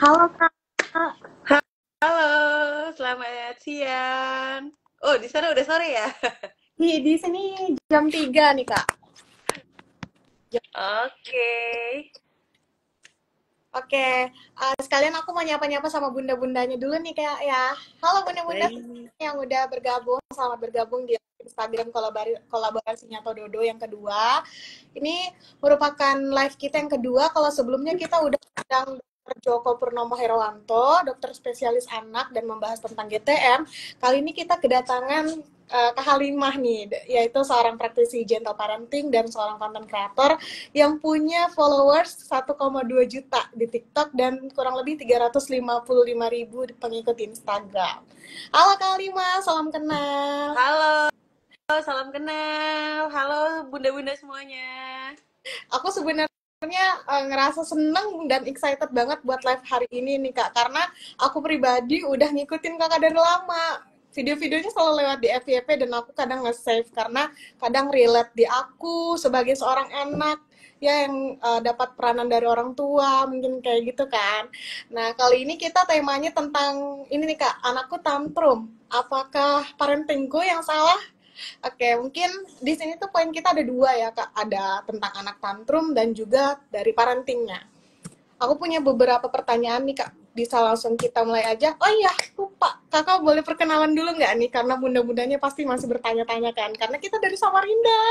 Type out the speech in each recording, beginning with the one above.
Halo kak. Halo, selamat siang. Oh, di sana udah sore ya? Di, di sini jam 3 nih kak. Oke. Oke, okay. uh, eh, sekalian aku mau nyapa-nyapa sama bunda-bundanya dulu nih kayak ya. Halo bunda-bunda yang udah bergabung, selamat bergabung di Instagram kolaborasinya Tododo yang kedua. Ini merupakan live kita yang kedua. Kalau sebelumnya kita udah sedang Joko Purnomo Herwanto dokter spesialis anak dan membahas tentang GTM. Kali ini kita kedatangan uh, Kak Halimah nih, yaitu seorang praktisi gentle parenting dan seorang content creator yang punya followers 1,2 juta di TikTok dan kurang lebih 355 ribu pengikut Instagram. Halo Kak Halimah, salam kenal. Halo. Halo, salam kenal. Halo bunda-bunda semuanya. Aku sebenarnya eh, ngerasa seneng dan excited banget buat live hari ini nih kak karena aku pribadi udah ngikutin kakak dari lama video-videonya selalu lewat di FYP dan aku kadang nge-save karena kadang relate di aku sebagai seorang anak ya yang uh, dapat peranan dari orang tua mungkin kayak gitu kan. Nah kali ini kita temanya tentang ini nih kak anakku tantrum. Apakah parentingku yang salah Oke, mungkin di sini tuh poin kita ada dua ya, Kak. Ada tentang anak tantrum dan juga dari parentingnya. Aku punya beberapa pertanyaan nih, Kak. Bisa langsung kita mulai aja. Oh iya, lupa. Kakak boleh perkenalan dulu nggak nih? Karena bunda-bundanya pasti masih bertanya-tanya kan. Karena kita dari Samarinda.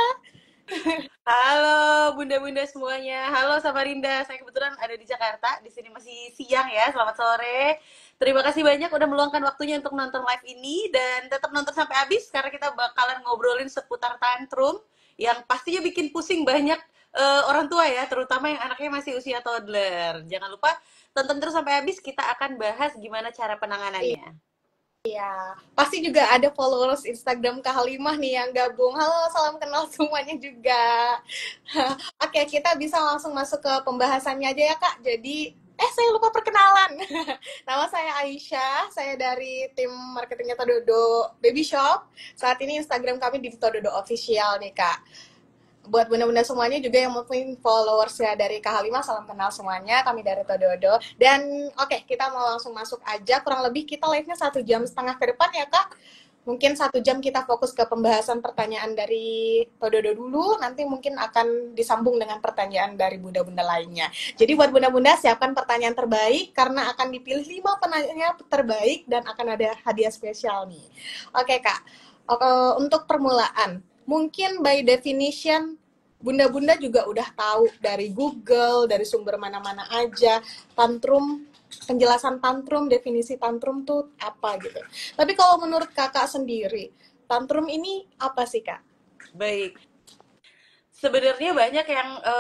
Halo bunda-bunda semuanya. Halo Samarinda. Saya kebetulan ada di Jakarta. Di sini masih siang ya. Selamat sore. Terima kasih banyak udah meluangkan waktunya untuk nonton live ini dan tetap nonton sampai habis karena kita bakalan ngobrolin seputar tantrum yang pastinya bikin pusing banyak uh, orang tua ya, terutama yang anaknya masih usia toddler. Jangan lupa tonton terus sampai habis. Kita akan bahas gimana cara penanganannya. Iya. Iya, pasti juga ada followers Instagram Kak Halimah nih yang gabung. Halo, salam kenal semuanya juga. Oke, kita bisa langsung masuk ke pembahasannya aja ya Kak. Jadi, eh saya lupa perkenalan. Nama saya Aisyah, saya dari tim marketingnya Tododo Baby Shop. Saat ini Instagram kami di Tododo Official nih Kak buat bunda-bunda semuanya juga yang mungkin followers ya dari Kahalima 5 salam kenal semuanya kami dari Tododo dan oke okay, kita mau langsung masuk aja kurang lebih kita live-nya satu jam setengah ke depan ya kak mungkin satu jam kita fokus ke pembahasan pertanyaan dari Tododo dulu nanti mungkin akan disambung dengan pertanyaan dari bunda-bunda lainnya jadi buat bunda-bunda siapkan pertanyaan terbaik karena akan dipilih lima penanya terbaik dan akan ada hadiah spesial nih oke okay, kak e, untuk permulaan mungkin by definition bunda-bunda juga udah tahu dari Google, dari sumber mana-mana aja, tantrum, penjelasan tantrum, definisi tantrum tuh apa gitu. Tapi kalau menurut kakak sendiri, tantrum ini apa sih kak? Baik. Sebenarnya banyak yang e,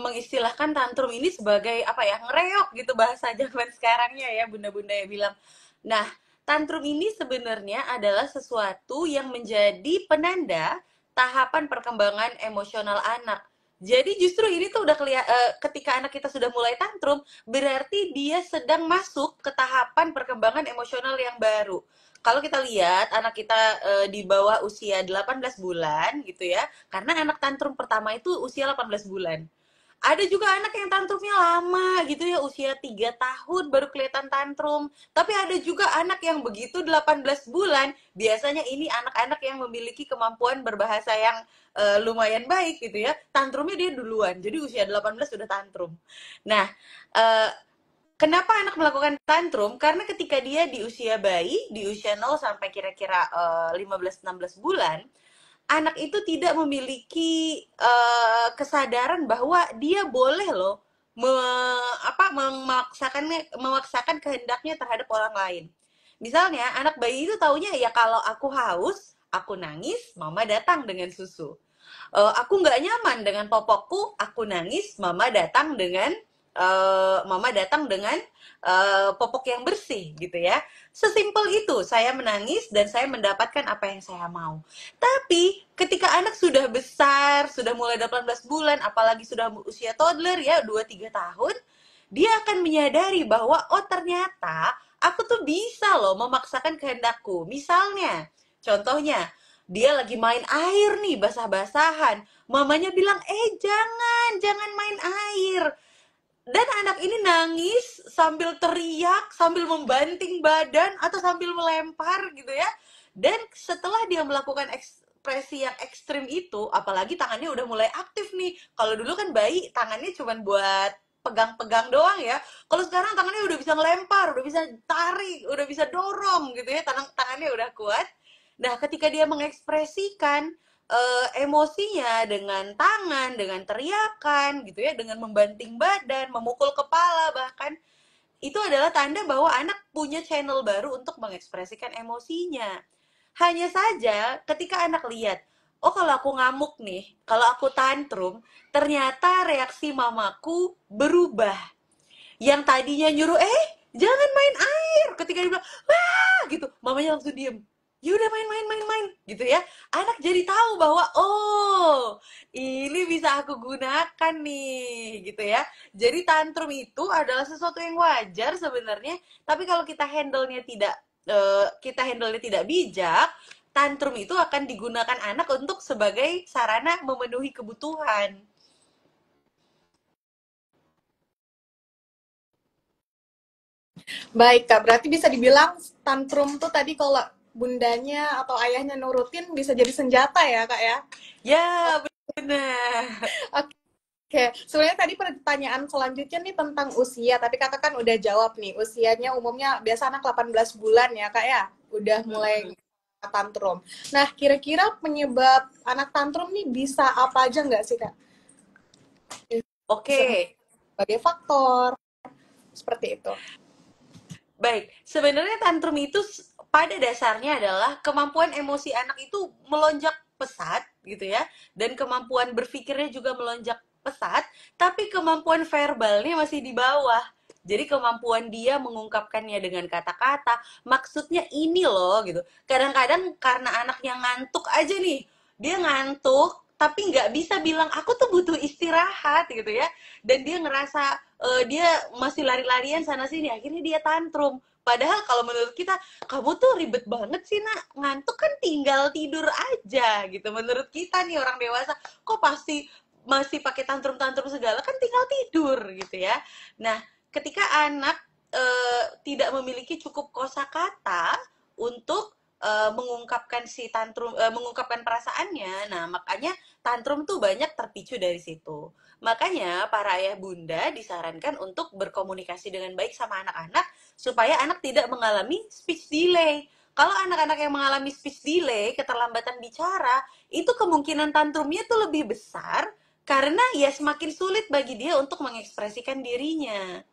mengistilahkan tantrum ini sebagai apa ya ngereok gitu bahasa zaman sekarangnya ya bunda-bunda ya bilang. Nah, tantrum ini sebenarnya adalah sesuatu yang menjadi penanda tahapan perkembangan emosional anak. Jadi justru ini tuh udah kelihat uh, eh, ketika anak kita sudah mulai tantrum, berarti dia sedang masuk ke tahapan perkembangan emosional yang baru. Kalau kita lihat anak kita e, di bawah usia 18 bulan gitu ya, karena anak tantrum pertama itu usia 18 bulan ada juga anak yang tantrumnya lama gitu ya usia 3 tahun baru kelihatan tantrum tapi ada juga anak yang begitu 18 bulan biasanya ini anak-anak yang memiliki kemampuan berbahasa yang uh, lumayan baik gitu ya tantrumnya dia duluan jadi usia 18 sudah tantrum nah uh, Kenapa anak melakukan tantrum? Karena ketika dia di usia bayi, di usia 0 sampai kira-kira uh, eh, 15-16 bulan, anak itu tidak memiliki uh, kesadaran bahwa dia boleh loh me, apa memaksakan memaksakan kehendaknya terhadap orang lain. Misalnya anak bayi itu taunya ya kalau aku haus, aku nangis, mama datang dengan susu. Uh, aku nggak nyaman dengan popokku, aku nangis, mama datang dengan uh, mama datang dengan uh, popok yang bersih gitu ya. Sesimpel itu, saya menangis dan saya mendapatkan apa yang saya mau. Tapi ketika anak sudah besar, sudah mulai 18 bulan, apalagi sudah usia toddler ya 2-3 tahun, dia akan menyadari bahwa oh ternyata aku tuh bisa loh memaksakan kehendakku. Misalnya, contohnya dia lagi main air nih basah-basahan. Mamanya bilang, "Eh, jangan, jangan main air." dan anak ini nangis sambil teriak, sambil membanting badan atau sambil melempar gitu ya. Dan setelah dia melakukan ekspresi yang ekstrim itu, apalagi tangannya udah mulai aktif nih. Kalau dulu kan bayi tangannya cuma buat pegang-pegang doang ya. Kalau sekarang tangannya udah bisa ngelempar, udah bisa tarik, udah bisa dorong gitu ya. tangannya udah kuat. Nah, ketika dia mengekspresikan uh, emosinya dengan tangan, dengan teriakan gitu ya, dengan membanting badan, memukul kepala bahkan itu adalah tanda bahwa anak punya channel baru untuk mengekspresikan emosinya. Hanya saja ketika anak lihat, oh kalau aku ngamuk nih, kalau aku tantrum, ternyata reaksi mamaku berubah. Yang tadinya nyuruh, eh jangan main air. Ketika dia bilang, wah gitu, mamanya langsung diem ya udah main main main main gitu ya anak jadi tahu bahwa oh ini bisa aku gunakan nih gitu ya jadi tantrum itu adalah sesuatu yang wajar sebenarnya tapi kalau kita handle-nya tidak eh, kita handle-nya tidak bijak tantrum itu akan digunakan anak untuk sebagai sarana memenuhi kebutuhan Baik Kak, berarti bisa dibilang tantrum tuh tadi kalau bundanya atau ayahnya nurutin bisa jadi senjata ya kak ya ya benar oke Oke, sebenarnya tadi pertanyaan selanjutnya nih tentang usia, tapi kakak kan udah jawab nih, usianya umumnya biasa anak 18 bulan ya kak ya, udah mulai tantrum. Nah, kira-kira penyebab anak tantrum nih bisa apa aja nggak sih kak? Oke. Sebagai faktor, seperti itu. Baik, sebenarnya tantrum itu pada dasarnya adalah kemampuan emosi anak itu melonjak pesat gitu ya dan kemampuan berpikirnya juga melonjak pesat tapi kemampuan verbalnya masih di bawah jadi kemampuan dia mengungkapkannya dengan kata-kata maksudnya ini loh gitu kadang-kadang karena anak yang ngantuk aja nih dia ngantuk tapi nggak bisa bilang aku tuh butuh istirahat gitu ya dan dia ngerasa uh, dia masih lari-larian sana sini akhirnya dia tantrum padahal kalau menurut kita kamu tuh ribet banget sih nak ngantuk kan tinggal tidur aja gitu menurut kita nih orang dewasa kok pasti masih pakai tantrum-tantrum segala kan tinggal tidur gitu ya nah ketika anak uh, tidak memiliki cukup kosakata untuk Eh, mengungkapkan si tantrum uh, mengungkapkan perasaannya. Nah, makanya tantrum tuh banyak terpicu dari situ. Makanya para ayah bunda disarankan untuk berkomunikasi dengan baik sama anak-anak supaya anak tidak mengalami speech delay. Kalau anak-anak yang mengalami speech delay, keterlambatan bicara, itu kemungkinan tantrumnya tuh lebih besar karena ya semakin sulit bagi dia untuk mengekspresikan dirinya.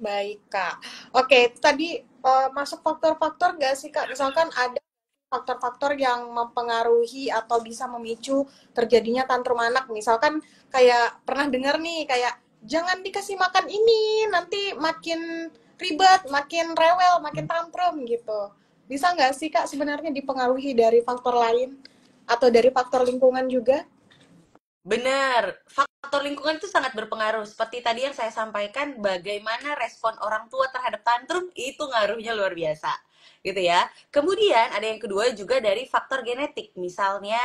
Baik, Kak. Oke, tadi uh, masuk faktor-faktor nggak sih, Kak? Misalkan ada faktor-faktor yang mempengaruhi atau bisa memicu terjadinya tantrum anak. Misalkan kayak pernah dengar nih, kayak jangan dikasih makan ini, nanti makin ribet, makin rewel, makin tantrum gitu. Bisa nggak sih, Kak, sebenarnya dipengaruhi dari faktor lain atau dari faktor lingkungan juga? Benar, faktor lingkungan itu sangat berpengaruh. Seperti tadi yang saya sampaikan, bagaimana respon orang tua terhadap tantrum itu ngaruhnya luar biasa, gitu ya. Kemudian ada yang kedua juga dari faktor genetik, misalnya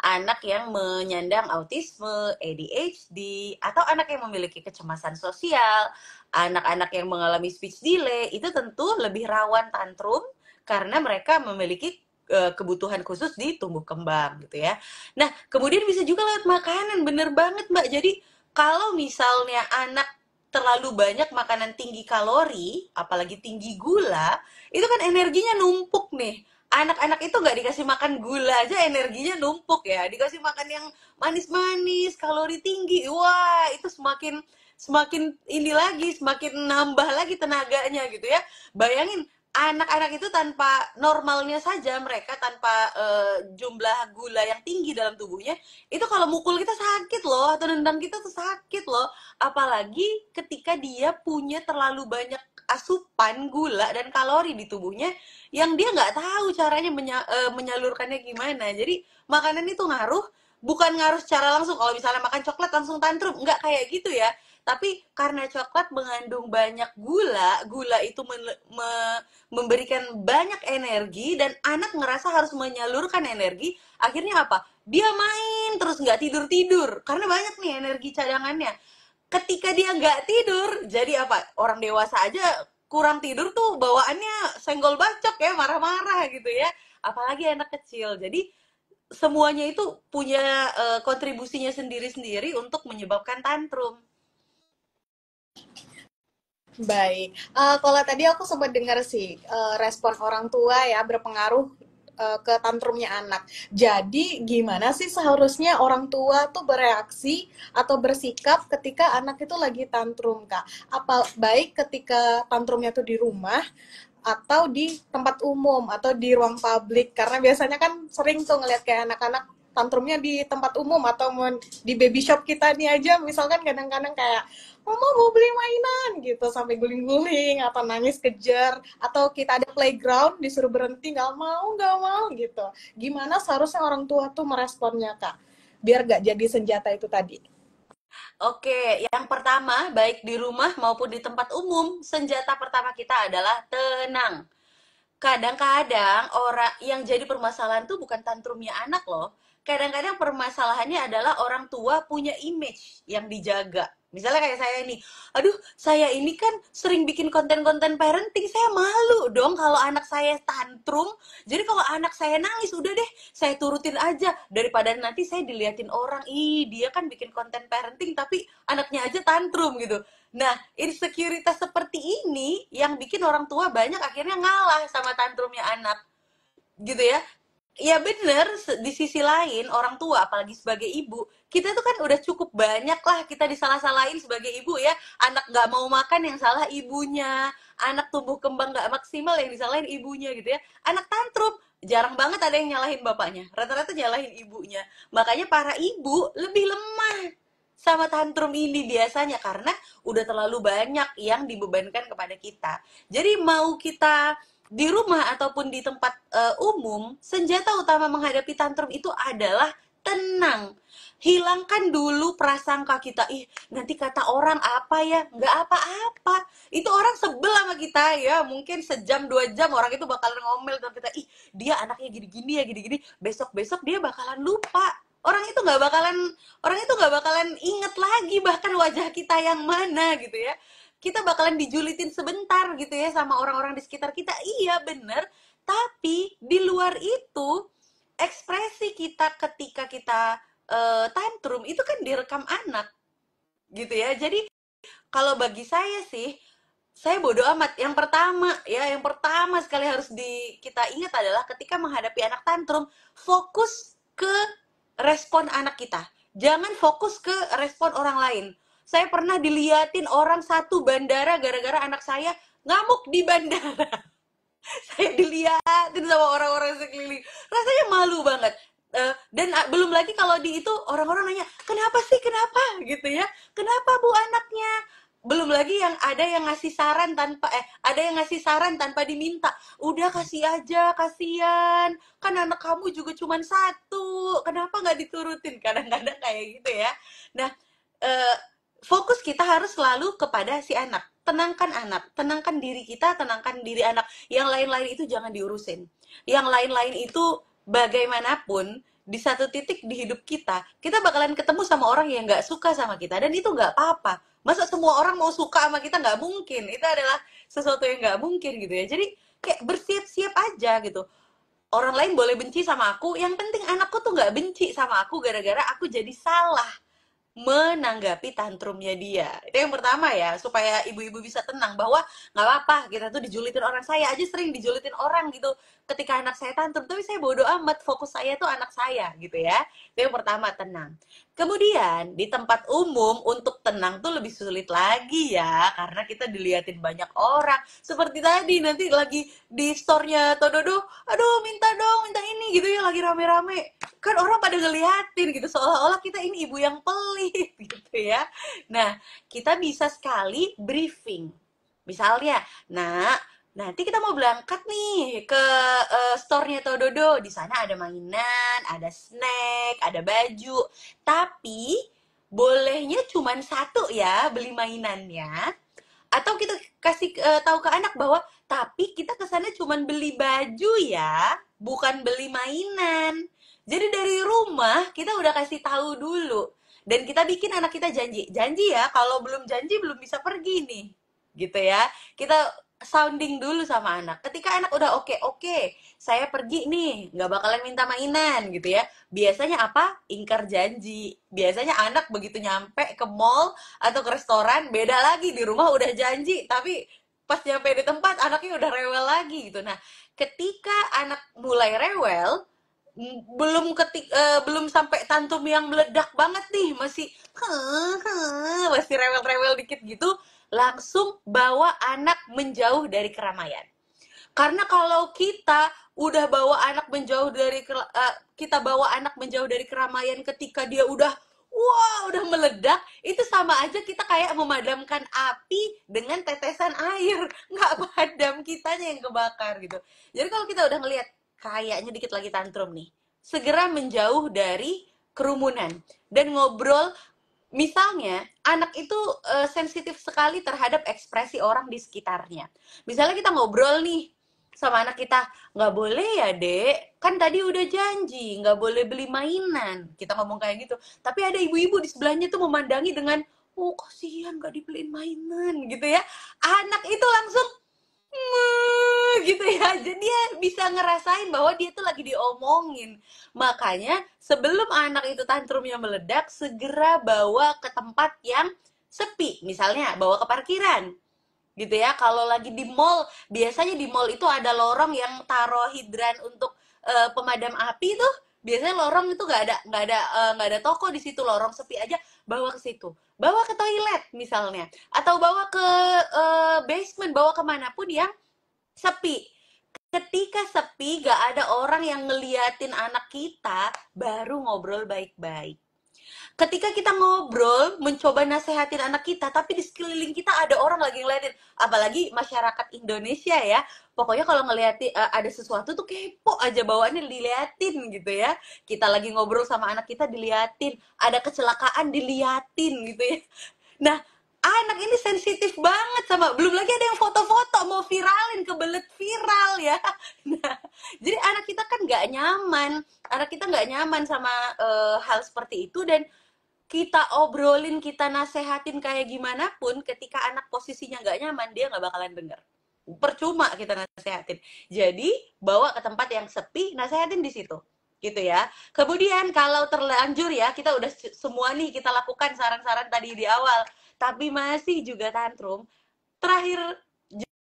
anak yang menyandang autisme, ADHD, atau anak yang memiliki kecemasan sosial, anak-anak yang mengalami speech delay, itu tentu lebih rawan tantrum karena mereka memiliki Eh, kebutuhan khusus di tumbuh kembang gitu ya. Nah, kemudian bisa juga lewat makanan, bener banget Mbak. Jadi kalau misalnya anak terlalu banyak makanan tinggi kalori, apalagi tinggi gula, itu kan energinya numpuk nih. Anak-anak itu nggak dikasih makan gula aja energinya numpuk ya. Dikasih makan yang manis-manis, kalori tinggi. Wah, itu semakin semakin ini lagi, semakin nambah lagi tenaganya gitu ya. Bayangin anak-anak itu tanpa normalnya saja mereka tanpa uh, jumlah gula yang tinggi dalam tubuhnya itu kalau mukul kita sakit loh atau nendang kita tuh sakit loh apalagi ketika dia punya terlalu banyak asupan gula dan kalori di tubuhnya yang dia nggak tahu caranya menya uh, menyalurkannya gimana jadi makanan itu ngaruh bukan ngaruh secara langsung kalau misalnya makan coklat langsung tantrum nggak kayak gitu ya tapi karena coklat mengandung banyak gula gula itu me memberikan banyak energi dan anak ngerasa harus menyalurkan energi akhirnya apa dia main terus nggak tidur tidur karena banyak nih energi cadangannya ketika dia nggak tidur jadi apa orang dewasa aja kurang tidur tuh bawaannya senggol bacok ya marah-marah gitu ya apalagi anak kecil jadi semuanya itu punya eh, kontribusinya sendiri-sendiri untuk menyebabkan tantrum Baik, uh, kalau tadi aku sempat dengar sih uh, respon orang tua ya berpengaruh uh, ke tantrumnya anak. Jadi gimana sih seharusnya orang tua tuh bereaksi atau bersikap ketika anak itu lagi tantrum kak? Apa baik ketika tantrumnya tuh di rumah atau di tempat umum atau di ruang publik? Karena biasanya kan sering tuh ngeliat kayak anak-anak tantrumnya di tempat umum atau di baby shop kita nih aja misalkan kadang-kadang kayak mama mau beli mainan gitu sampai guling-guling atau nangis kejar atau kita ada playground disuruh berhenti nggak mau nggak mau gitu gimana seharusnya orang tua tuh meresponnya kak biar nggak jadi senjata itu tadi Oke, yang pertama baik di rumah maupun di tempat umum, senjata pertama kita adalah tenang. Kadang-kadang orang yang jadi permasalahan tuh bukan tantrumnya anak loh, kadang-kadang permasalahannya adalah orang tua punya image yang dijaga. Misalnya kayak saya ini, aduh saya ini kan sering bikin konten-konten parenting, saya malu dong kalau anak saya tantrum. Jadi kalau anak saya nangis, udah deh saya turutin aja. Daripada nanti saya diliatin orang, ih dia kan bikin konten parenting tapi anaknya aja tantrum gitu. Nah, insekuritas seperti ini yang bikin orang tua banyak akhirnya ngalah sama tantrumnya anak gitu ya ya bener di sisi lain orang tua apalagi sebagai ibu kita tuh kan udah cukup banyak lah kita disalah-salahin sebagai ibu ya anak nggak mau makan yang salah ibunya anak tumbuh kembang nggak maksimal yang disalahin ibunya gitu ya anak tantrum jarang banget ada yang nyalahin bapaknya rata-rata nyalahin ibunya makanya para ibu lebih lemah sama tantrum ini biasanya karena udah terlalu banyak yang dibebankan kepada kita jadi mau kita di rumah ataupun di tempat uh, umum, senjata utama menghadapi tantrum itu adalah tenang. Hilangkan dulu prasangka kita, ih nanti kata orang apa ya, nggak apa-apa. Itu orang sebel sama kita ya, mungkin sejam dua jam orang itu bakalan ngomel ke kita, ih dia anaknya gini-gini ya gini-gini, besok-besok dia bakalan lupa. Orang itu nggak bakalan, orang itu nggak bakalan inget lagi bahkan wajah kita yang mana gitu ya kita bakalan dijulitin sebentar gitu ya sama orang-orang di sekitar kita iya bener tapi di luar itu ekspresi kita ketika kita uh, eh, tantrum itu kan direkam anak gitu ya jadi kalau bagi saya sih saya bodoh amat. Yang pertama ya, yang pertama sekali harus di kita ingat adalah ketika menghadapi anak tantrum, fokus ke respon anak kita. Jangan fokus ke respon orang lain saya pernah diliatin orang satu bandara gara-gara anak saya ngamuk di bandara. saya diliatin sama orang-orang sekeliling. Rasanya malu banget. Eh, dan ah, belum lagi kalau di itu orang-orang nanya kenapa sih kenapa gitu ya kenapa bu anaknya belum lagi yang ada yang ngasih saran tanpa eh ada yang ngasih saran tanpa diminta udah kasih aja kasihan kan anak kamu juga cuma satu kenapa nggak diturutin kadang-kadang kayak gitu ya nah eh, fokus kita harus selalu kepada si anak. Tenangkan anak, tenangkan diri kita, tenangkan diri anak. Yang lain-lain itu jangan diurusin. Yang lain-lain itu bagaimanapun di satu titik di hidup kita, kita bakalan ketemu sama orang yang nggak suka sama kita dan itu nggak apa-apa. Masa semua orang mau suka sama kita nggak mungkin. Itu adalah sesuatu yang nggak mungkin gitu ya. Jadi kayak bersiap-siap aja gitu. Orang lain boleh benci sama aku, yang penting anakku tuh nggak benci sama aku gara-gara aku jadi salah menanggapi tantrumnya dia. Itu yang pertama ya, supaya ibu-ibu bisa tenang bahwa nggak apa-apa, kita tuh dijulitin orang. Saya aja sering dijulitin orang gitu ketika anak saya tantrum tapi saya bodoh amat fokus saya tuh anak saya gitu ya itu yang pertama tenang kemudian di tempat umum untuk tenang tuh lebih sulit lagi ya karena kita diliatin banyak orang seperti tadi nanti lagi di store-nya Tododo aduh minta dong minta ini gitu ya lagi rame-rame kan orang pada ngeliatin gitu seolah-olah kita ini ibu yang pelit gitu ya nah kita bisa sekali briefing misalnya nah nanti kita mau berangkat nih ke uh, store-nya Tododo. Di sana ada mainan, ada snack, ada baju. Tapi bolehnya cuma satu ya beli mainannya. Atau kita kasih uh, tahu ke anak bahwa tapi kita ke sana cuma beli baju ya, bukan beli mainan. Jadi dari rumah kita udah kasih tahu dulu dan kita bikin anak kita janji. Janji ya, kalau belum janji belum bisa pergi nih. Gitu ya. Kita sounding dulu sama anak. Ketika anak udah oke okay, oke, okay, saya pergi nih, nggak bakalan minta mainan gitu ya. Biasanya apa? Ingkar janji. Biasanya anak begitu nyampe ke mall atau ke restoran, beda lagi di rumah udah janji, tapi pas nyampe di tempat anaknya udah rewel lagi gitu. Nah, ketika anak mulai rewel, belum ketik uh, belum sampai tantum yang meledak banget nih masih masih rewel-rewel dikit gitu langsung bawa anak menjauh dari keramaian. Karena kalau kita udah bawa anak menjauh dari eh, kita bawa anak menjauh dari keramaian ketika dia udah wow udah meledak itu sama aja kita kayak memadamkan api dengan tetesan air nggak padam kitanya yang kebakar gitu jadi kalau kita udah ngelihat kayaknya dikit lagi tantrum nih segera menjauh dari kerumunan dan ngobrol Misalnya, anak itu uh, sensitif sekali terhadap ekspresi orang di sekitarnya. Misalnya kita ngobrol nih sama anak kita, nggak boleh ya dek, kan tadi udah janji, nggak boleh beli mainan. Kita ngomong kayak gitu. Tapi ada ibu-ibu di sebelahnya tuh memandangi dengan, oh kasihan nggak dibeliin mainan gitu ya. Anak itu langsung gitu ya jadi dia bisa ngerasain bahwa dia tuh lagi diomongin makanya sebelum anak itu tantrumnya meledak segera bawa ke tempat yang sepi misalnya bawa ke parkiran gitu ya kalau lagi di mall biasanya di mall itu ada lorong yang taruh hidran untuk uh, pemadam api tuh biasanya lorong itu nggak ada nggak ada eh, nggak uh, ada toko di situ lorong sepi aja bawa ke situ bawa ke toilet misalnya atau bawa ke uh, basement bawa kemanapun yang sepi ketika sepi gak ada orang yang ngeliatin anak kita baru ngobrol baik-baik ketika kita ngobrol mencoba nasehatin anak kita tapi di sekeliling kita ada orang lagi ngeliatin apalagi masyarakat Indonesia ya pokoknya kalau ngeliatin eh, ada sesuatu tuh kepo aja bawaannya diliatin gitu ya kita lagi ngobrol sama anak kita diliatin ada kecelakaan diliatin gitu ya nah anak ini sensitif banget sama belum lagi ada yang foto-foto mau viralin kebelet viral ya nah jadi anak kita kan nggak nyaman anak kita nggak nyaman sama uh, hal seperti itu dan kita obrolin, kita nasehatin kayak gimana pun, ketika anak posisinya nggak nyaman, dia nggak bakalan denger. Percuma kita nasehatin. Jadi, bawa ke tempat yang sepi, nasehatin di situ. Gitu ya. Kemudian, kalau terlanjur ya, kita udah semua nih, kita lakukan saran-saran tadi di awal. Tapi masih juga tantrum. Terakhir,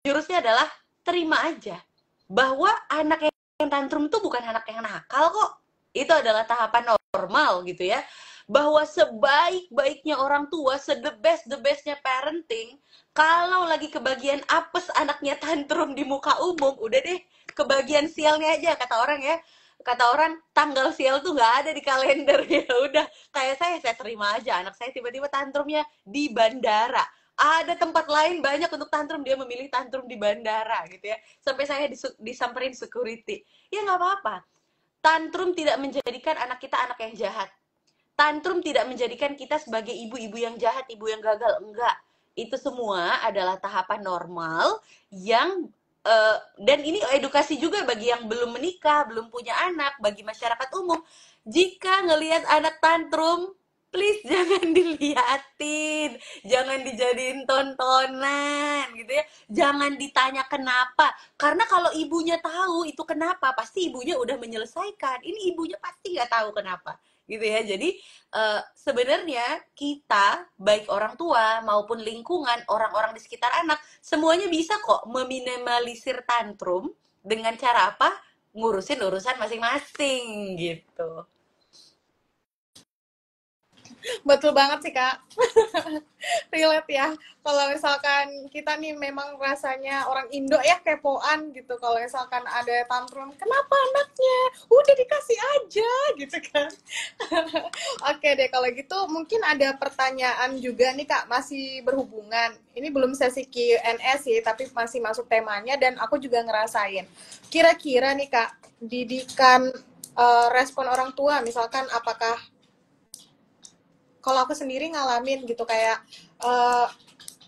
jurusnya adalah terima aja. Bahwa anak yang tantrum itu bukan anak yang nakal kok. Itu adalah tahapan normal gitu ya bahwa sebaik-baiknya orang tua, the best the bestnya parenting, kalau lagi kebagian apes anaknya tantrum di muka umum, udah deh kebagian sialnya aja kata orang ya kata orang tanggal sial tuh nggak ada di kalender ya udah kayak saya saya terima aja anak saya tiba-tiba tantrumnya di bandara ada tempat lain banyak untuk tantrum dia memilih tantrum di bandara gitu ya sampai saya disamperin security ya nggak apa-apa tantrum tidak menjadikan anak kita anak yang jahat tantrum tidak menjadikan kita sebagai ibu-ibu yang jahat, ibu yang gagal, enggak. Itu semua adalah tahapan normal yang uh, dan ini edukasi juga bagi yang belum menikah, belum punya anak, bagi masyarakat umum. Jika ngelihat anak tantrum, please jangan diliatin, jangan dijadiin tontonan gitu ya. Jangan ditanya kenapa. Karena kalau ibunya tahu itu kenapa, pasti ibunya udah menyelesaikan. Ini ibunya pasti nggak tahu kenapa gitu ya jadi uh, sebenarnya kita baik orang tua maupun lingkungan orang-orang di sekitar anak semuanya bisa kok meminimalisir tantrum dengan cara apa ngurusin urusan masing-masing gitu Betul banget sih Kak. Relate ya. Kalau misalkan kita nih memang rasanya orang Indo ya kepoan gitu. Kalau misalkan ada tantrum, kenapa anaknya? Udah dikasih aja gitu kan. Oke deh kalau gitu mungkin ada pertanyaan juga nih Kak masih berhubungan. Ini belum sesi Q&A sih tapi masih masuk temanya dan aku juga ngerasain. Kira-kira nih Kak, didikan uh, respon orang tua misalkan apakah kalau aku sendiri ngalamin gitu kayak uh,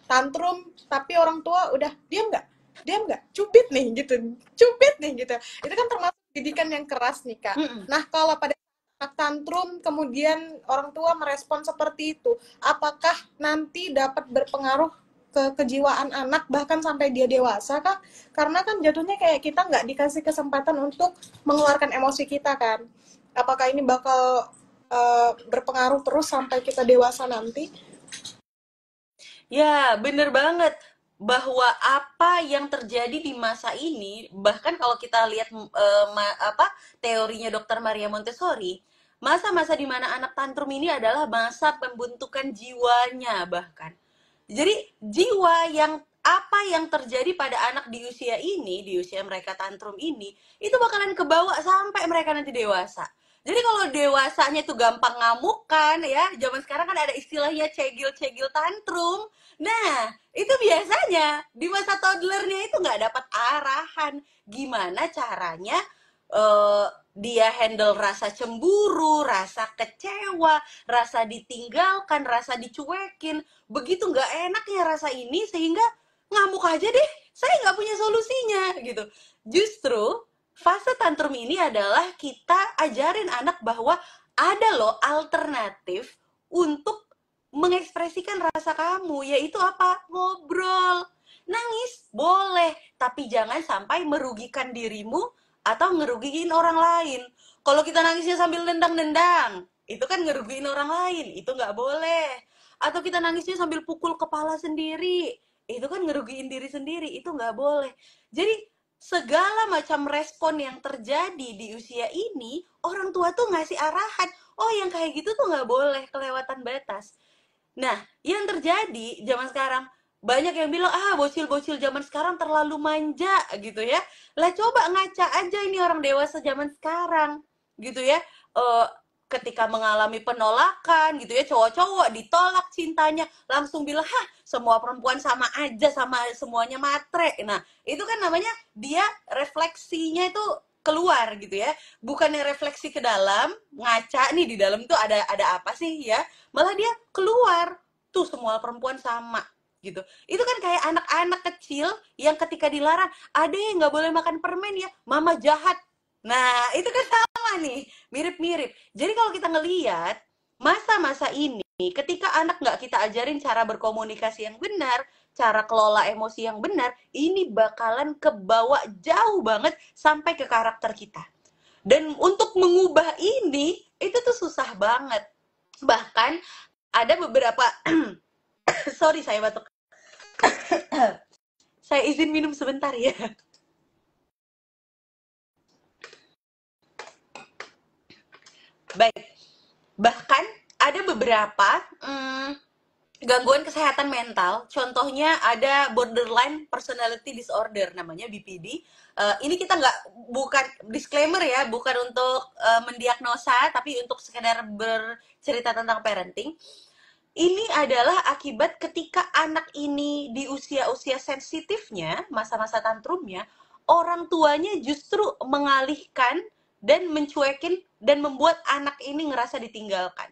tantrum tapi orang tua udah diam nggak diam nggak cubit nih gitu cubit nih gitu itu kan termasuk didikan yang keras nih kak mm -mm. nah kalau pada tantrum kemudian orang tua merespon seperti itu apakah nanti dapat berpengaruh ke kejiwaan anak bahkan sampai dia dewasa kak karena kan jatuhnya kayak kita nggak dikasih kesempatan untuk mengeluarkan emosi kita kan apakah ini bakal uh, berpengaruh terus sampai kita dewasa nanti? Ya, bener banget bahwa apa yang terjadi di masa ini bahkan kalau kita lihat uh, apa teorinya Dokter Maria Montessori masa-masa di mana anak tantrum ini adalah masa pembentukan jiwanya bahkan jadi jiwa yang apa yang terjadi pada anak di usia ini di usia mereka tantrum ini itu bakalan kebawa sampai mereka nanti dewasa jadi kalau dewasanya itu gampang ngamuk kan, ya, zaman sekarang kan ada istilahnya cegil-cegil tantrum. Nah, itu biasanya di masa toddlernya itu nggak dapat arahan gimana caranya uh, dia handle rasa cemburu, rasa kecewa, rasa ditinggalkan, rasa dicuekin. Begitu nggak enaknya rasa ini sehingga ngamuk aja deh, saya nggak punya solusinya gitu. Justru fase tantrum ini adalah kita ajarin anak bahwa ada loh alternatif untuk mengekspresikan rasa kamu, yaitu apa? Ngobrol. Nangis boleh, tapi jangan sampai merugikan dirimu atau ngerugiin orang lain. Kalau kita nangisnya sambil nendang-nendang, itu kan ngerugiin orang lain, itu nggak boleh. Atau kita nangisnya sambil pukul kepala sendiri, itu kan ngerugiin diri sendiri, itu nggak boleh. Jadi segala macam respon yang terjadi di usia ini, orang tua tuh ngasih arahan, oh yang kayak gitu tuh nggak boleh kelewatan batas. Nah, yang terjadi zaman sekarang, banyak yang bilang, ah bocil-bocil zaman sekarang terlalu manja gitu ya. Lah coba ngaca aja ini orang dewasa zaman sekarang gitu ya. Uh, ketika mengalami penolakan gitu ya cowok-cowok ditolak cintanya langsung bilang hah semua perempuan sama aja sama semuanya matre nah itu kan namanya dia refleksinya itu keluar gitu ya bukannya refleksi ke dalam ngaca nih di dalam tuh ada ada apa sih ya malah dia keluar tuh semua perempuan sama gitu itu kan kayak anak-anak kecil yang ketika dilarang ada yang nggak boleh makan permen ya mama jahat nah itu kan sama nih, mirip-mirip. Jadi kalau kita ngeliat masa-masa ini, ketika anak nggak kita ajarin cara berkomunikasi yang benar, cara kelola emosi yang benar, ini bakalan kebawa jauh banget sampai ke karakter kita. Dan untuk mengubah ini, itu tuh susah banget. Bahkan ada beberapa, sorry saya batuk. saya izin minum sebentar ya. baik bahkan ada beberapa hmm, gangguan kesehatan mental contohnya ada borderline personality disorder namanya BPD uh, eh, ini kita nggak bukan disclaimer ya bukan untuk uh, mendiagnosa tapi untuk sekedar bercerita tentang parenting ini adalah akibat ketika anak ini di usia-usia sensitifnya masa-masa tantrumnya orang tuanya justru mengalihkan dan mencuekin dan membuat anak ini ngerasa ditinggalkan.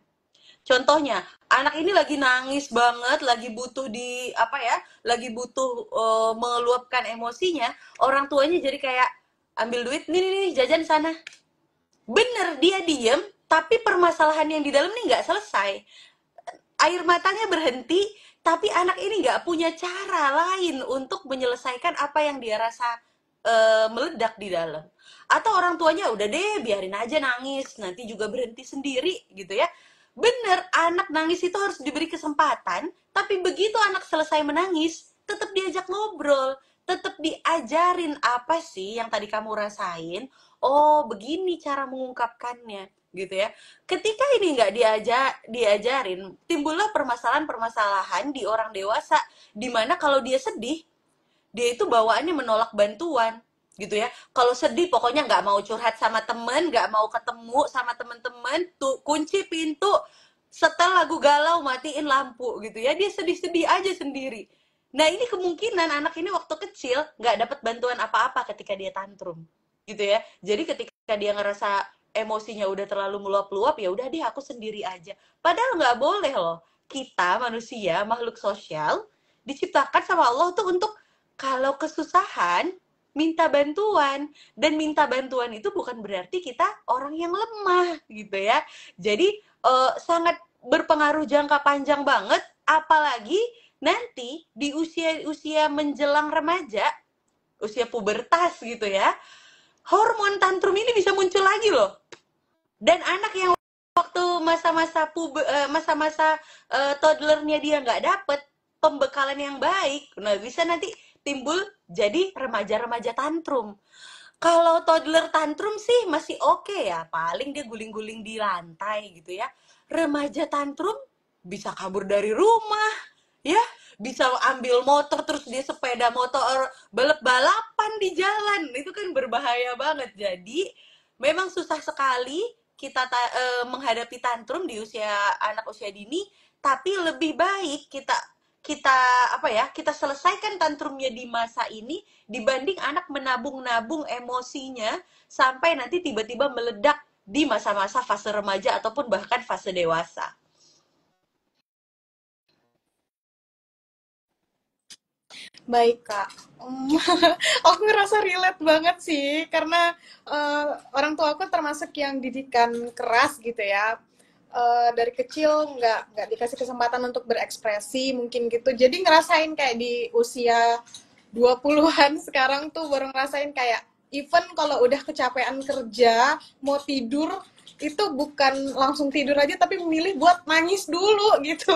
Contohnya, anak ini lagi nangis banget, lagi butuh di apa ya, lagi butuh uh, meluapkan emosinya. Orang tuanya jadi kayak ambil duit, nih nih, nih jajan sana. Bener dia diem, tapi permasalahan yang di dalam nih nggak selesai. Air matanya berhenti, tapi anak ini nggak punya cara lain untuk menyelesaikan apa yang dia rasakan. Eh, meledak di dalam atau orang tuanya udah deh biarin aja nangis nanti juga berhenti sendiri gitu ya bener anak nangis itu harus diberi kesempatan tapi begitu anak selesai menangis tetap diajak ngobrol tetap diajarin apa sih yang tadi kamu rasain oh begini cara mengungkapkannya gitu ya ketika ini nggak diajak diajarin timbullah permasalahan-permasalahan di orang dewasa dimana kalau dia sedih dia itu bawaannya menolak bantuan gitu ya kalau sedih pokoknya nggak mau curhat sama temen nggak mau ketemu sama temen-temen tuh kunci pintu setel lagu galau matiin lampu gitu ya dia sedih-sedih aja sendiri nah ini kemungkinan anak ini waktu kecil nggak dapat bantuan apa-apa ketika dia tantrum gitu ya jadi ketika dia ngerasa emosinya udah terlalu meluap-luap ya udah deh aku sendiri aja padahal nggak boleh loh kita manusia makhluk sosial diciptakan sama Allah tuh untuk kalau kesusahan minta bantuan dan minta bantuan itu bukan berarti kita orang yang lemah gitu ya jadi eh, sangat berpengaruh jangka panjang banget apalagi nanti di usia usia menjelang remaja usia pubertas gitu ya hormon tantrum ini bisa muncul lagi loh dan anak yang waktu masa-masa puber eh, masa-masa uh, toddlernya dia nggak dapet pembekalan yang baik nah bisa nanti timbul jadi remaja-remaja tantrum. Kalau toddler tantrum sih masih oke okay ya, paling dia guling-guling di lantai gitu ya. Remaja tantrum bisa kabur dari rumah, ya bisa ambil motor terus dia sepeda motor er, balap balapan di jalan itu kan berbahaya banget jadi memang susah sekali kita ta e, menghadapi tantrum di usia anak usia dini tapi lebih baik kita kita apa ya kita selesaikan tantrumnya di masa ini dibanding anak menabung-nabung emosinya sampai nanti tiba-tiba meledak di masa-masa fase remaja ataupun bahkan fase dewasa. Baik kak, mm, aku ngerasa relate banget sih karena uh, orang tua aku termasuk yang didikan keras gitu ya uh, dari kecil nggak nggak dikasih kesempatan untuk berekspresi mungkin gitu jadi ngerasain kayak di usia 20-an sekarang tuh baru ngerasain kayak even kalau udah kecapean kerja mau tidur itu bukan langsung tidur aja tapi memilih buat nangis dulu gitu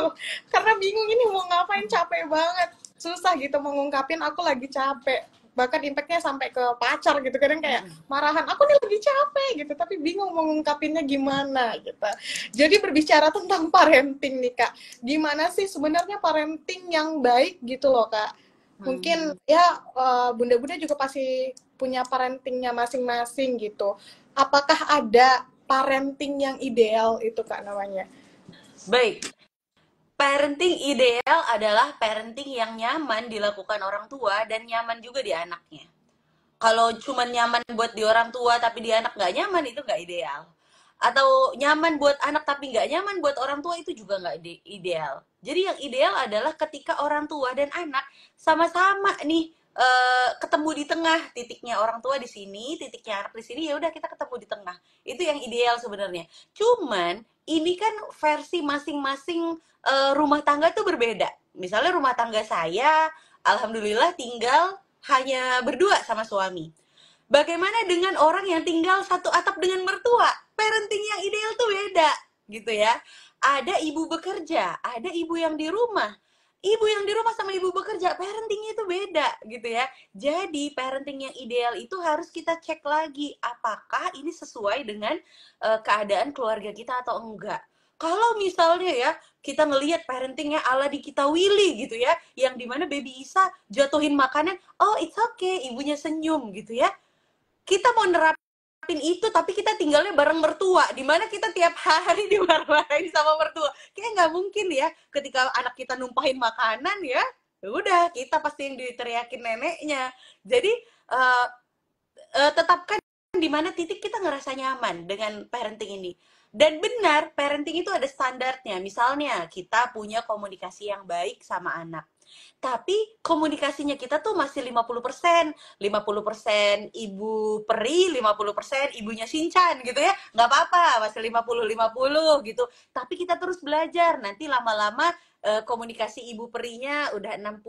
karena bingung ini mau ngapain capek banget susah gitu mengungkapin aku lagi capek bahkan impactnya sampai ke pacar gitu kadang kayak marahan aku nih lagi capek gitu tapi bingung mau ngungkapinnya gimana gitu jadi berbicara tentang parenting nih kak gimana sih sebenarnya parenting yang baik gitu loh kak hmm. mungkin ya eh, bunda-bunda juga pasti punya parentingnya masing-masing gitu apakah ada parenting yang ideal itu kak namanya baik parenting ideal adalah parenting yang nyaman dilakukan orang tua dan nyaman juga di anaknya. Kalau cuma nyaman buat di orang tua tapi di anak nggak nyaman itu nggak ideal. Atau nyaman buat anak tapi nggak nyaman buat orang tua itu juga nggak ideal. Jadi yang ideal adalah ketika orang tua dan anak sama-sama nih e, ketemu di tengah titiknya orang tua di sini titiknya anak di sini ya udah kita ketemu di tengah itu yang ideal sebenarnya cuman ini kan versi masing-masing uh, rumah tangga tuh berbeda. Misalnya rumah tangga saya, alhamdulillah tinggal hanya berdua sama suami. Bagaimana dengan orang yang tinggal satu atap dengan mertua? Parenting yang ideal tuh beda, gitu ya. Ada ibu bekerja, ada ibu yang di rumah, ibu yang di rumah sama ibu bekerja parentingnya itu beda gitu ya jadi parenting yang ideal itu harus kita cek lagi apakah ini sesuai dengan uh, keadaan keluarga kita atau enggak kalau misalnya ya kita ngelihat parentingnya ala di kita Willy gitu ya yang dimana baby Isa jatuhin makanan oh it's okay ibunya senyum gitu ya kita mau nerap itu tapi kita tinggalnya bareng mertua di mana kita tiap hari di warung sama mertua kayak nggak mungkin ya ketika anak kita numpahin makanan ya, ya udah kita pasti yang diteriakin neneknya jadi uh, uh, tetapkan di mana titik kita ngerasa nyaman dengan parenting ini dan benar parenting itu ada standarnya misalnya kita punya komunikasi yang baik sama anak tapi komunikasinya kita tuh masih 50%. 50% ibu peri, 50% ibunya sinchan gitu ya. Nggak apa-apa, masih 50-50 gitu. Tapi kita terus belajar. Nanti lama-lama Eh, komunikasi ibu perinya udah 60,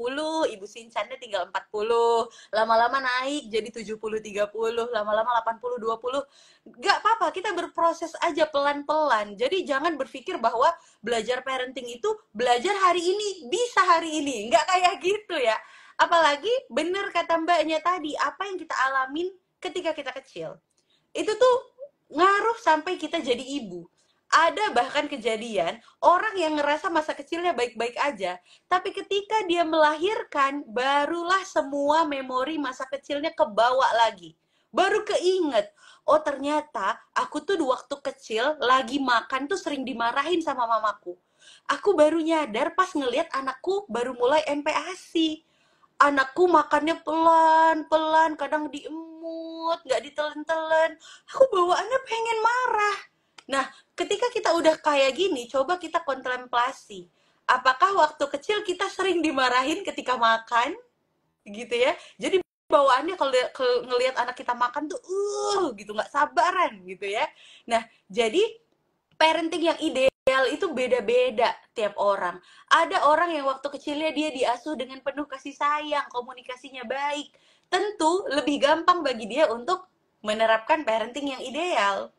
ibu sincannya tinggal 40. Lama-lama naik jadi 70 30, lama-lama 80 20. Gak apa-apa, kita berproses aja pelan-pelan. Jadi jangan berpikir bahwa belajar parenting itu belajar hari ini, bisa hari ini. Gak kayak gitu ya. Apalagi bener kata mbaknya tadi, apa yang kita alamin ketika kita kecil. Itu tuh ngaruh sampai kita jadi ibu ada bahkan kejadian orang yang ngerasa masa kecilnya baik-baik aja, tapi ketika dia melahirkan, barulah semua memori masa kecilnya kebawa lagi. Baru keinget, oh ternyata aku tuh waktu kecil lagi makan tuh sering dimarahin sama mamaku. Aku baru nyadar pas ngelihat anakku baru mulai MPASI. Anakku makannya pelan-pelan, kadang diemut, nggak ditelen-telen. Aku bawaannya pengen marah Nah, ketika kita udah kayak gini, coba kita kontemplasi. Apakah waktu kecil kita sering dimarahin ketika makan? Gitu ya. Jadi bawaannya kalau ngelihat anak kita makan tuh uh gitu nggak sabaran gitu ya. Nah, jadi parenting yang ideal itu beda-beda tiap orang. Ada orang yang waktu kecilnya dia diasuh dengan penuh kasih sayang, komunikasinya baik. Tentu lebih gampang bagi dia untuk menerapkan parenting yang ideal